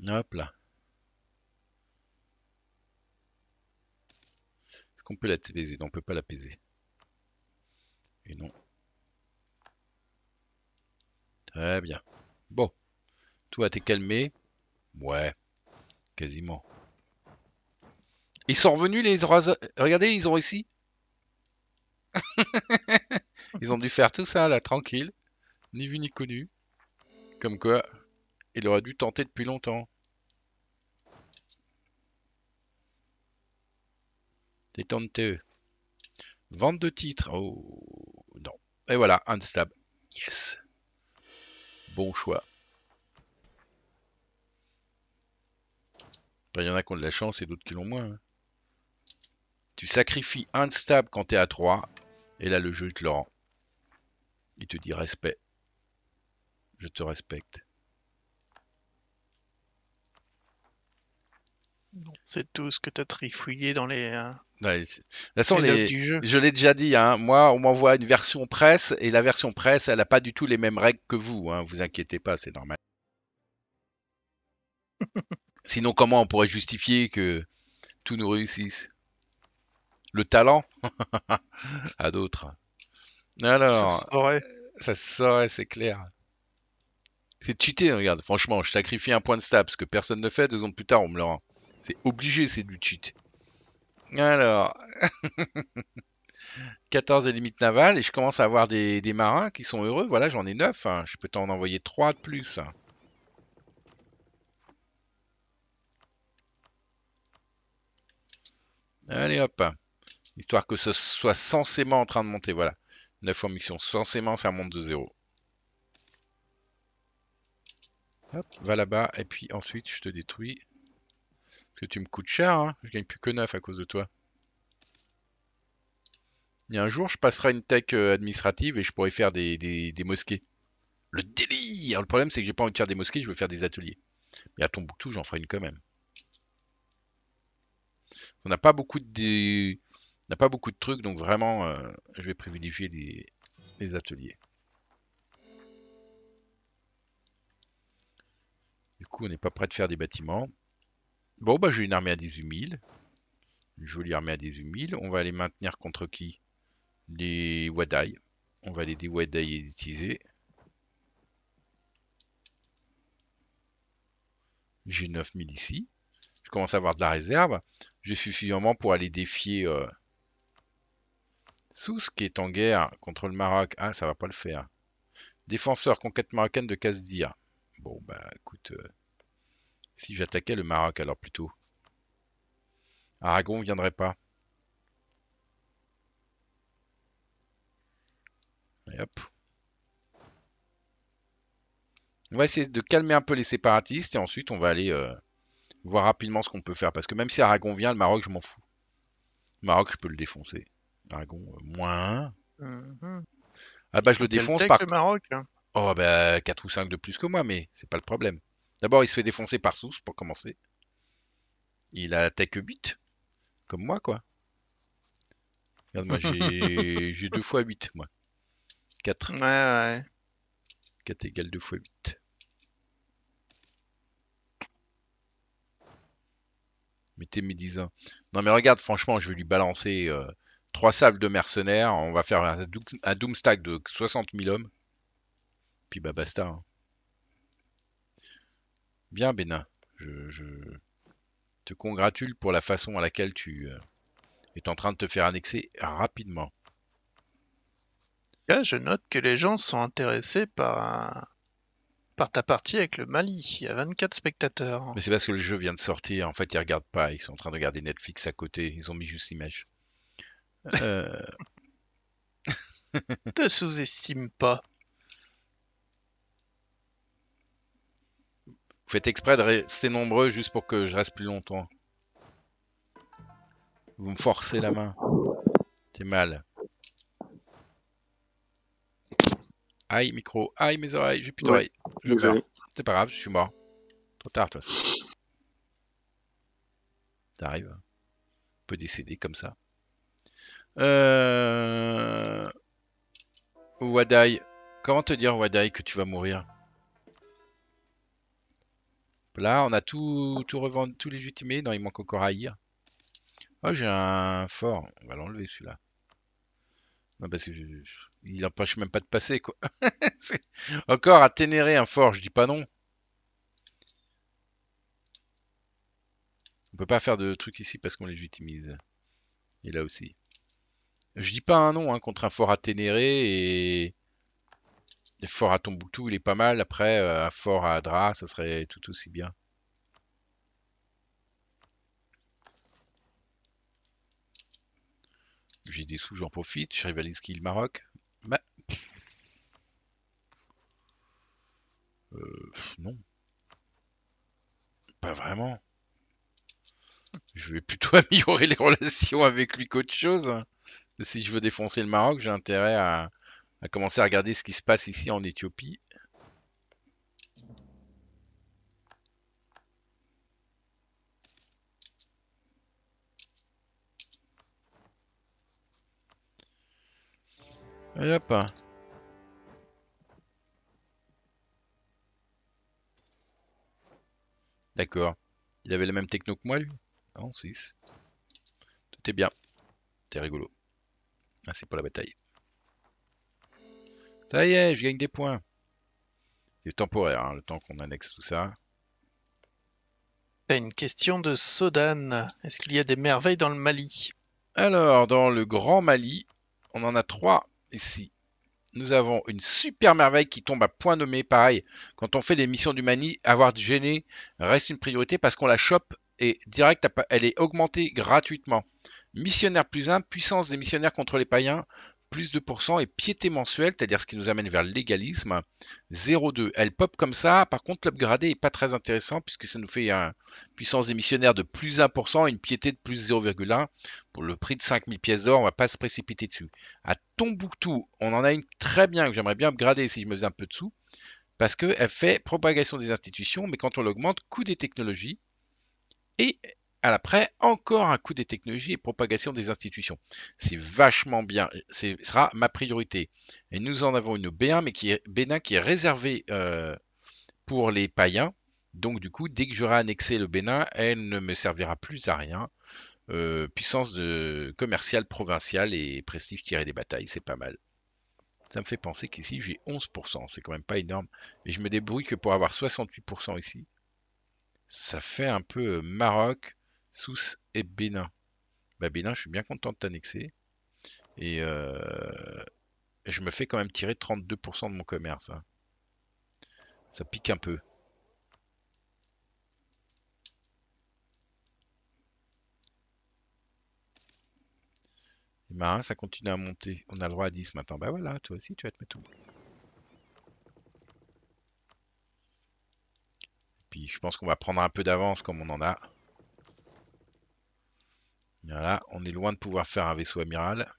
Hop là. Est-ce qu'on peut la baiser Non, on peut pas la Et non. Très bien. Bon. Toi, t'es calmé Ouais, quasiment. Ils sont revenus, les Regardez, ils ont réussi. ils ont dû faire tout ça, là, tranquille. Ni vu ni connu. Comme quoi, il aurait dû tenter depuis longtemps. Détente. Vente de titres. Oh, non. Et voilà, stab. Yes. Bon choix. Ben, il y en a qui ont de la chance et d'autres qui l'ont moins. Hein. Tu sacrifies un de stab quand es à 3. Et là, le jeu, te le rend. Il te dit respect. Je te respecte. C'est tout ce que tu as trifouillé dans les. Euh, je l'ai déjà dit, hein. moi, on m'envoie une version presse et la version presse, elle n'a pas du tout les mêmes règles que vous. Hein, vous inquiétez pas, c'est normal. Sinon, comment on pourrait justifier que tout nous réussisse Le talent À d'autres. Alors, ça saurait. Euh, saurait, c'est clair. C'est cheaté, hein, regarde. Franchement, je sacrifie un point de stab, ce que personne ne fait. Deux ans plus tard, on me le rend. C'est obligé, c'est du cheat. Alors, 14 et limite navale, et je commence à avoir des, marins qui sont heureux. Voilà, j'en ai 9. Hein. Je peux t'en envoyer 3 de plus. Allez hop. Histoire que ça soit censément en train de monter. Voilà. 9 fois mission. Censément, ça monte de 0. Hop, va là-bas. Et puis ensuite, je te détruis. Parce que tu me coûtes cher. Hein je gagne plus que 9 à cause de toi. Il y a un jour, je passerai une tech euh, administrative et je pourrai faire des, mosquées. Le délire Le problème, c'est que j'ai pas envie de faire des mosquées, je veux faire des ateliers. Mais à Tombouctou, j'en ferai une quand même. On n'a pas beaucoup de pas beaucoup de trucs, donc vraiment, euh, je vais privilégier les, ateliers. Du coup, on n'est pas prêt de faire des bâtiments. Bon, bah j'ai une armée à 18 000. Une jolie armée à 18 000. On va aller maintenir contre qui Les Wadai. On va aller des les utiliser. J'ai 9000 ici. Je commence à avoir de la réserve. J'ai suffisamment pour aller défier euh, Sous, ce qui est en guerre contre le Maroc. Ah, ça va pas le faire. Défenseur, conquête marocaine de dire Bon, bah écoute, euh, si j'attaquais le Maroc alors plutôt. Aragon viendrait pas. hop. On va essayer de calmer un peu les séparatistes et ensuite on va aller euh, voir rapidement ce qu'on peut faire. Parce que même si Aragon vient, le Maroc, je m'en fous. Le Maroc, je peux le défoncer. Aragon, euh, moins 1. Mhm. Ah bah, je le défonce par. Le Maroc, hein. Oh, bah, 4 ou 5 de plus que moi, mais c'est pas le problème. D'abord, il se fait défoncer par sous pour commencer. Il a tech 8, comme moi, quoi. Regarde, moi, j'ai 2 fois 8, moi. 4. Ouais, ouais. 4 égale 2 x 8. Mettez médisant. Non, mais regarde, franchement, je vais lui balancer 3 euh, trois sables de mercenaires. On va faire un, Doomstack de 60 000 hommes. Puis bah basta. Hein. Bien, Bénin. Je, te congratule pour la façon à laquelle tu euh, es en train de te faire annexer rapidement. Là, je note que les gens sont intéressés par un, par ta partie avec le Mali. Il y a 24 spectateurs. Mais c'est parce que le jeu vient de sortir. En fait, ils regardent pas. Ils sont en train de regarder Netflix à côté. Ils ont mis juste l'image. Ne euh. Te sous-estime pas. Vous faites exprès de rester nombreux juste pour que je reste plus longtemps. Vous me forcez la main. C'est mal. Aïe, micro. Aïe, mes oreilles. J'ai plus d'oreilles. je C'est pas grave, je suis mort. Trop tard, toi, T'arrives. On peut décéder comme ça. Euh... Comment te dire, Wadai, que tu vas mourir Là, on a tout, tout revendu, tout légitimé. Non, il manque encore à hier. Oh, j'ai un fort. On va l'enlever, celui-là. Non, parce que je il n'empêche même pas de passer, quoi. Encore à Ténéré un fort, je dis pas non. On peut pas faire de trucs ici parce qu'on légitimise. Et là aussi. Je dis pas un non hein, contre un fort à Ténéré et... fort à Tombouctou, il est pas mal. Après, euh, un fort à Adra, ça serait tout aussi bien. J'ai des sous, j'en profite. Je rivalise qui le Maroc Je vais plutôt améliorer les relations avec lui qu'autre chose. Si je veux défoncer le Maroc, j'ai intérêt à, à commencer à regarder ce qui se passe ici en Éthiopie. hop. D'accord. Il avait la même techno que moi, lui Non, ah 6. Tout est bien. c'est rigolo. Ah, c'est pour la bataille. Ça y est, je gagne des points. C'est temporaire, hein, le temps qu'on annexe tout ça. Une question de Sodan. Est-ce qu'il y a des merveilles dans le Mali Alors, dans le Grand Mali, on en a trois ici nous avons une super merveille qui tombe à point nommé. Pareil, quand on fait des missions du Mani, avoir du gêné reste une priorité parce qu'on la chope et direct, elle est augmentée gratuitement. Missionnaire plus 1, puissance des missionnaires contre les païens, plus 2%, et piété mensuelle, c'est-à-dire ce qui nous amène vers légalisme, 0,2. Elle pop comme ça. Par contre, l'upgradé n'est pas très intéressant puisque ça nous fait une puissance émissionnaire de plus 1% et une piété de plus 0,1. Pour le prix de 5000 pièces d'or, on va pas se précipiter dessus. À Tombouctou, on en a une très bien que j'aimerais bien upgrader si je me faisais un peu de sous parce qu'elle fait propagation des institutions, mais quand on l'augmente, coût des technologies et à l'après, encore un coup des technologies et propagation des institutions. C'est vachement bien, ce sera ma priorité. Et nous en avons une b mais qui est, Bénin qui est réservée euh, pour les païens. Donc du coup, dès que j'aurai annexé le Bénin, elle ne me servira plus à rien. Euh, puissance de commerciale provinciale et prestige tiré des batailles, c'est pas mal. Ça me fait penser qu'ici j'ai 11%, c'est quand même pas énorme. Et je me débrouille que pour avoir 68% ici, ça fait un peu euh, Maroc, sous et Bénin. Bah Bénin, je suis bien content de t'annexer. Et euh, je me fais quand même tirer 32% de mon commerce. Hein. Ça pique un peu. Et marin, ça continue à monter. On a le droit à 10 maintenant. Bah voilà, toi aussi, tu vas te mettre tout. Puis je pense qu'on va prendre un peu d'avance comme on en a. Voilà, on est loin de pouvoir faire un vaisseau amiral.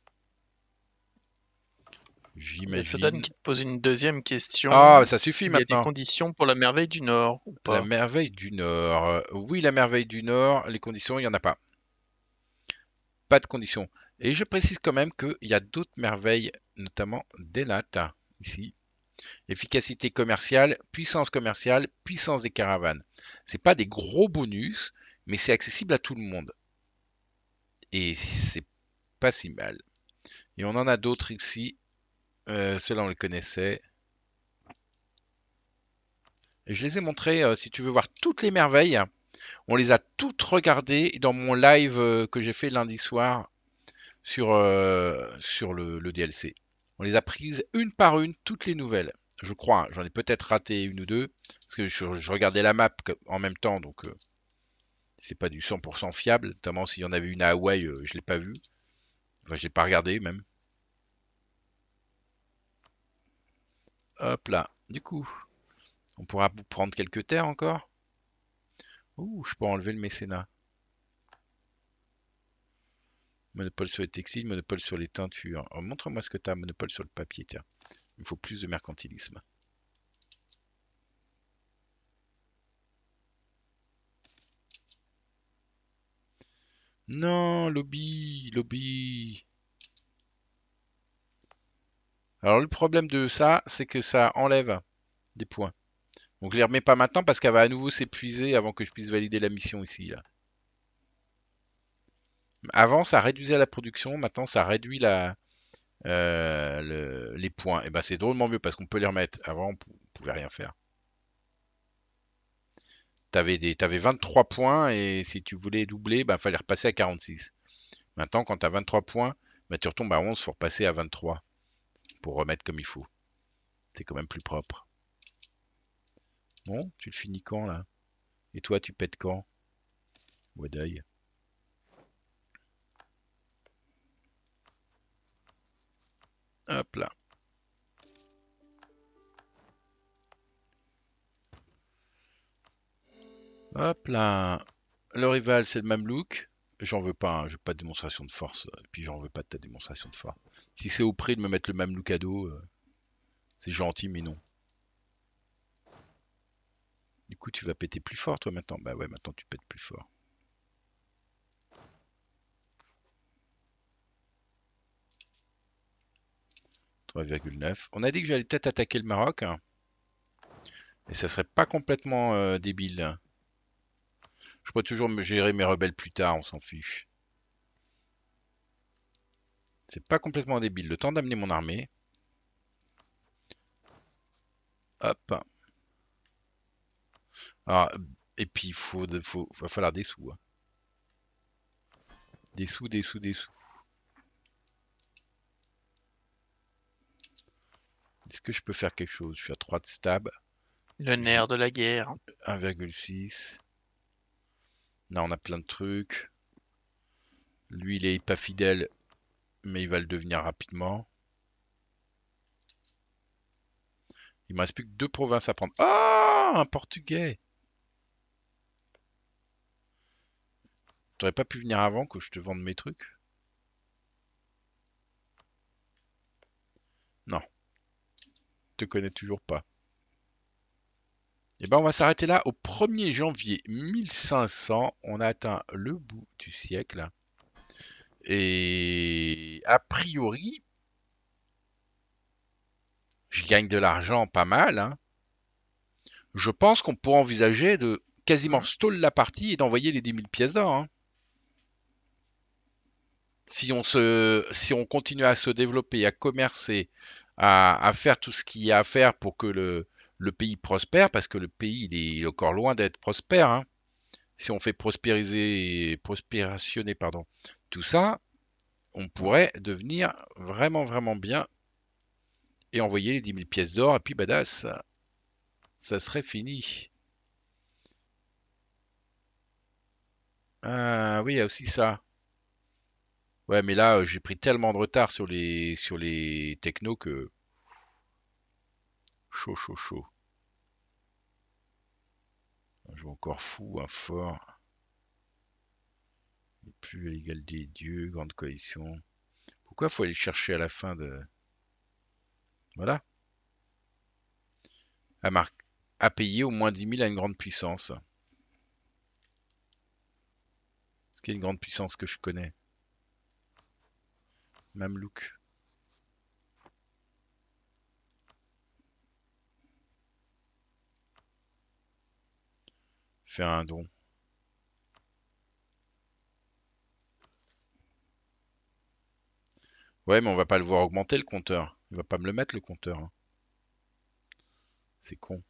J'imagine. donne qui te pose une deuxième question. Ah, bah, ça suffit maintenant. Il y a des conditions pour la merveille du Nord ou pas La merveille du Nord. Oui, la merveille du Nord, les conditions, il n'y en a pas. Pas de conditions. Et je précise quand même qu'il y a d'autres merveilles, notamment des nattes, ici. Efficacité commerciale, puissance commerciale, puissance des caravanes. Ce pas des gros bonus, mais c'est accessible à tout le monde. Et c'est pas si mal. Et on en a d'autres ici. Euh, là on les connaissait. je les ai montrés. Euh, si tu veux voir toutes les merveilles, on les a toutes regardées dans mon live euh, que j'ai fait lundi soir sur, euh, sur le, DLC. On les a prises une par une, toutes les nouvelles. Je crois, j'en ai peut-être raté une ou deux, parce que je regardais la map en même temps, donc c'est pas du 100% fiable, notamment s'il y en avait une à Hawaï, je euh, je l'ai pas vue. Enfin, je l'ai pas regardé même. Hop là, du coup, on pourra prendre quelques terres encore. Ouh, je peux enlever le mécénat. Monopole sur les textiles, monopole sur les teintures. Oh, montre-moi ce que tu as, monopole sur le papier, tiens. Il me faut plus de mercantilisme. Non, lobby, lobby. Alors le problème de ça, c'est que ça enlève des points. Donc je les remets pas maintenant parce qu'elle va à nouveau s'épuiser avant que je puisse valider la mission ici. Là. Avant, ça réduisait la production, maintenant ça réduit la, euh, les points. Et eh ben c'est drôlement mieux parce qu'on peut les remettre. Avant, on pouvait rien faire. T'avais avais 23 points et si tu voulais doubler, il bah, fallait repasser à 46. Maintenant, quand tu as 23 points, bah, tu retombes à 11, il faut repasser à 23 pour remettre comme il faut. C'est quand même plus propre. Bon, tu le finis quand là Et toi, tu pètes quand d'œil. Hop là. Hop là. Le rival, c'est le look J'en veux pas, je hein. j'ai pas de démonstration de force. Et euh, puis j'en veux pas de ta démonstration de force. Si c'est au prix de me mettre le look à dos, euh, c'est gentil, mais non. Du coup, tu vas péter plus fort, toi, maintenant. Bah ouais, maintenant, tu pètes plus fort. 3,9 On a dit que j'allais peut-être attaquer le Maroc. mais hein. Et ça serait pas complètement euh, débile. Je pourrais toujours gérer mes rebelles plus tard, on s'en fiche. C'est pas complètement débile. Le temps d'amener mon armée. Hop. Ah, et puis, il faut, va falloir des sous. Hein. Des sous, des sous, des sous. Est-ce que je peux faire quelque chose Je suis à 3 de stab. Le nerf de la guerre. 1,6. Là, on a plein de trucs. Lui, il est pas fidèle, mais il va le devenir rapidement. Il me reste plus que deux provinces à prendre. Ah, un portugais T'aurais pas pu venir avant que je te vende mes trucs Non. Je te connais toujours pas. Et eh ben on va s'arrêter là. Au 1er janvier 1500, on a atteint le bout du siècle. Et a priori, je gagne de l'argent pas mal. Hein. Je pense qu'on pourrait envisager de quasiment stall la partie et d'envoyer les 10 000 pièces d'or. Hein. Si, on si on continue à se développer, à commercer, à, faire tout ce qu'il y a à faire pour que le, le pays prospère, parce que le pays il est encore loin d'être prospère. Hein. Si on fait prospériser, prospérationner pardon, tout ça, on pourrait devenir vraiment vraiment bien et envoyer les 10 000 pièces d'or et puis badass, ben ça serait fini. Ah oui, il y a aussi ça. Ouais, mais là, j'ai pris tellement de retard sur les, sur les technos que Chaud, chaud, chaud. Un jeu encore fou, un fort. plus à des dieux, grande coalition. Pourquoi faut aller chercher à la fin de... Voilà. À, mar... à payer au moins 10 000 à une grande puissance. Ce qui est une grande puissance que je connais. Mamelouk. un don. Ouais, mais on va pas le voir augmenter le compteur. Il va pas me le mettre le compteur. Hein. C'est con.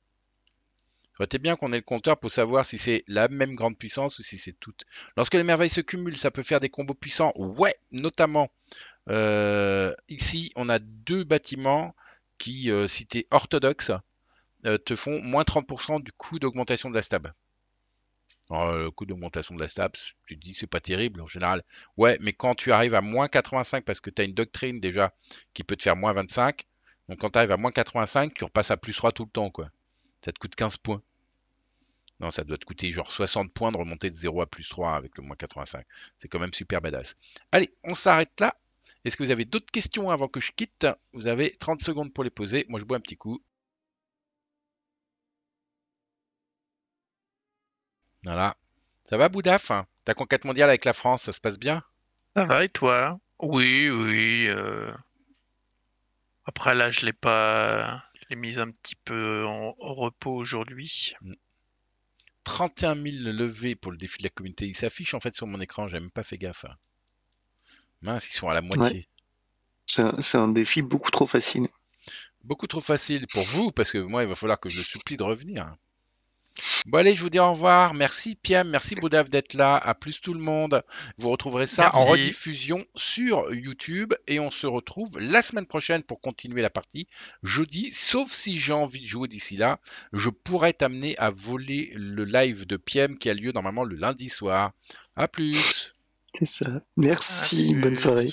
Ça bien qu'on ait le compteur pour savoir si c'est la même grande puissance ou si c'est toute. Lorsque les merveilles se cumulent, ça peut faire des combos puissants. Ouais, notamment. Euh, ici, on a deux bâtiments qui, euh, si tu es orthodoxe, euh, te font moins 30% du coût d'augmentation de la stab. Euh, le coût d'augmentation de la STAPS, tu te dis c'est pas terrible en général. Ouais, mais quand tu arrives à moins 85 parce que tu as une doctrine déjà qui peut te faire moins 25, donc quand tu arrives à moins 85, tu repasses à plus 3 tout le temps quoi. Ça te coûte 15 points. Non, ça doit te coûter genre 60 points de remonter de 0 à plus 3 avec le moins 85. C'est quand même super badass. Allez, on s'arrête là. Est-ce que vous avez d'autres questions avant que je quitte Vous avez 30 secondes pour les poser. Moi, je bois un petit coup. Voilà. Ça va, Boudaf Ta conquête mondiale avec la France, ça se passe bien Ça va, et toi Oui, oui. Euh. Après, là, je l'ai pas. Je l'ai mise un petit peu en repos aujourd'hui. 31 mm. 000 levées pour le défi de la communauté. Il s'affiche en fait sur mon écran, j'ai même pas fait gaffe. Hein. Mince, ils sont à la moitié. C'est un, défi beaucoup trop facile. Beaucoup trop facile pour vous, parce que moi, il va falloir que je supplie de revenir. Bon allez, je vous dis au revoir. Merci Piem, merci Boudav d'être là. À plus tout le monde. Vous retrouverez ça en rediffusion sur YouTube et on se retrouve la semaine prochaine pour continuer la partie jeudi. Sauf si j'ai envie de jouer d'ici là, je pourrais t'amener à voler le live de Piem qui a lieu normalement le lundi soir. À plus. C'est ça. Merci. Bonne soirée.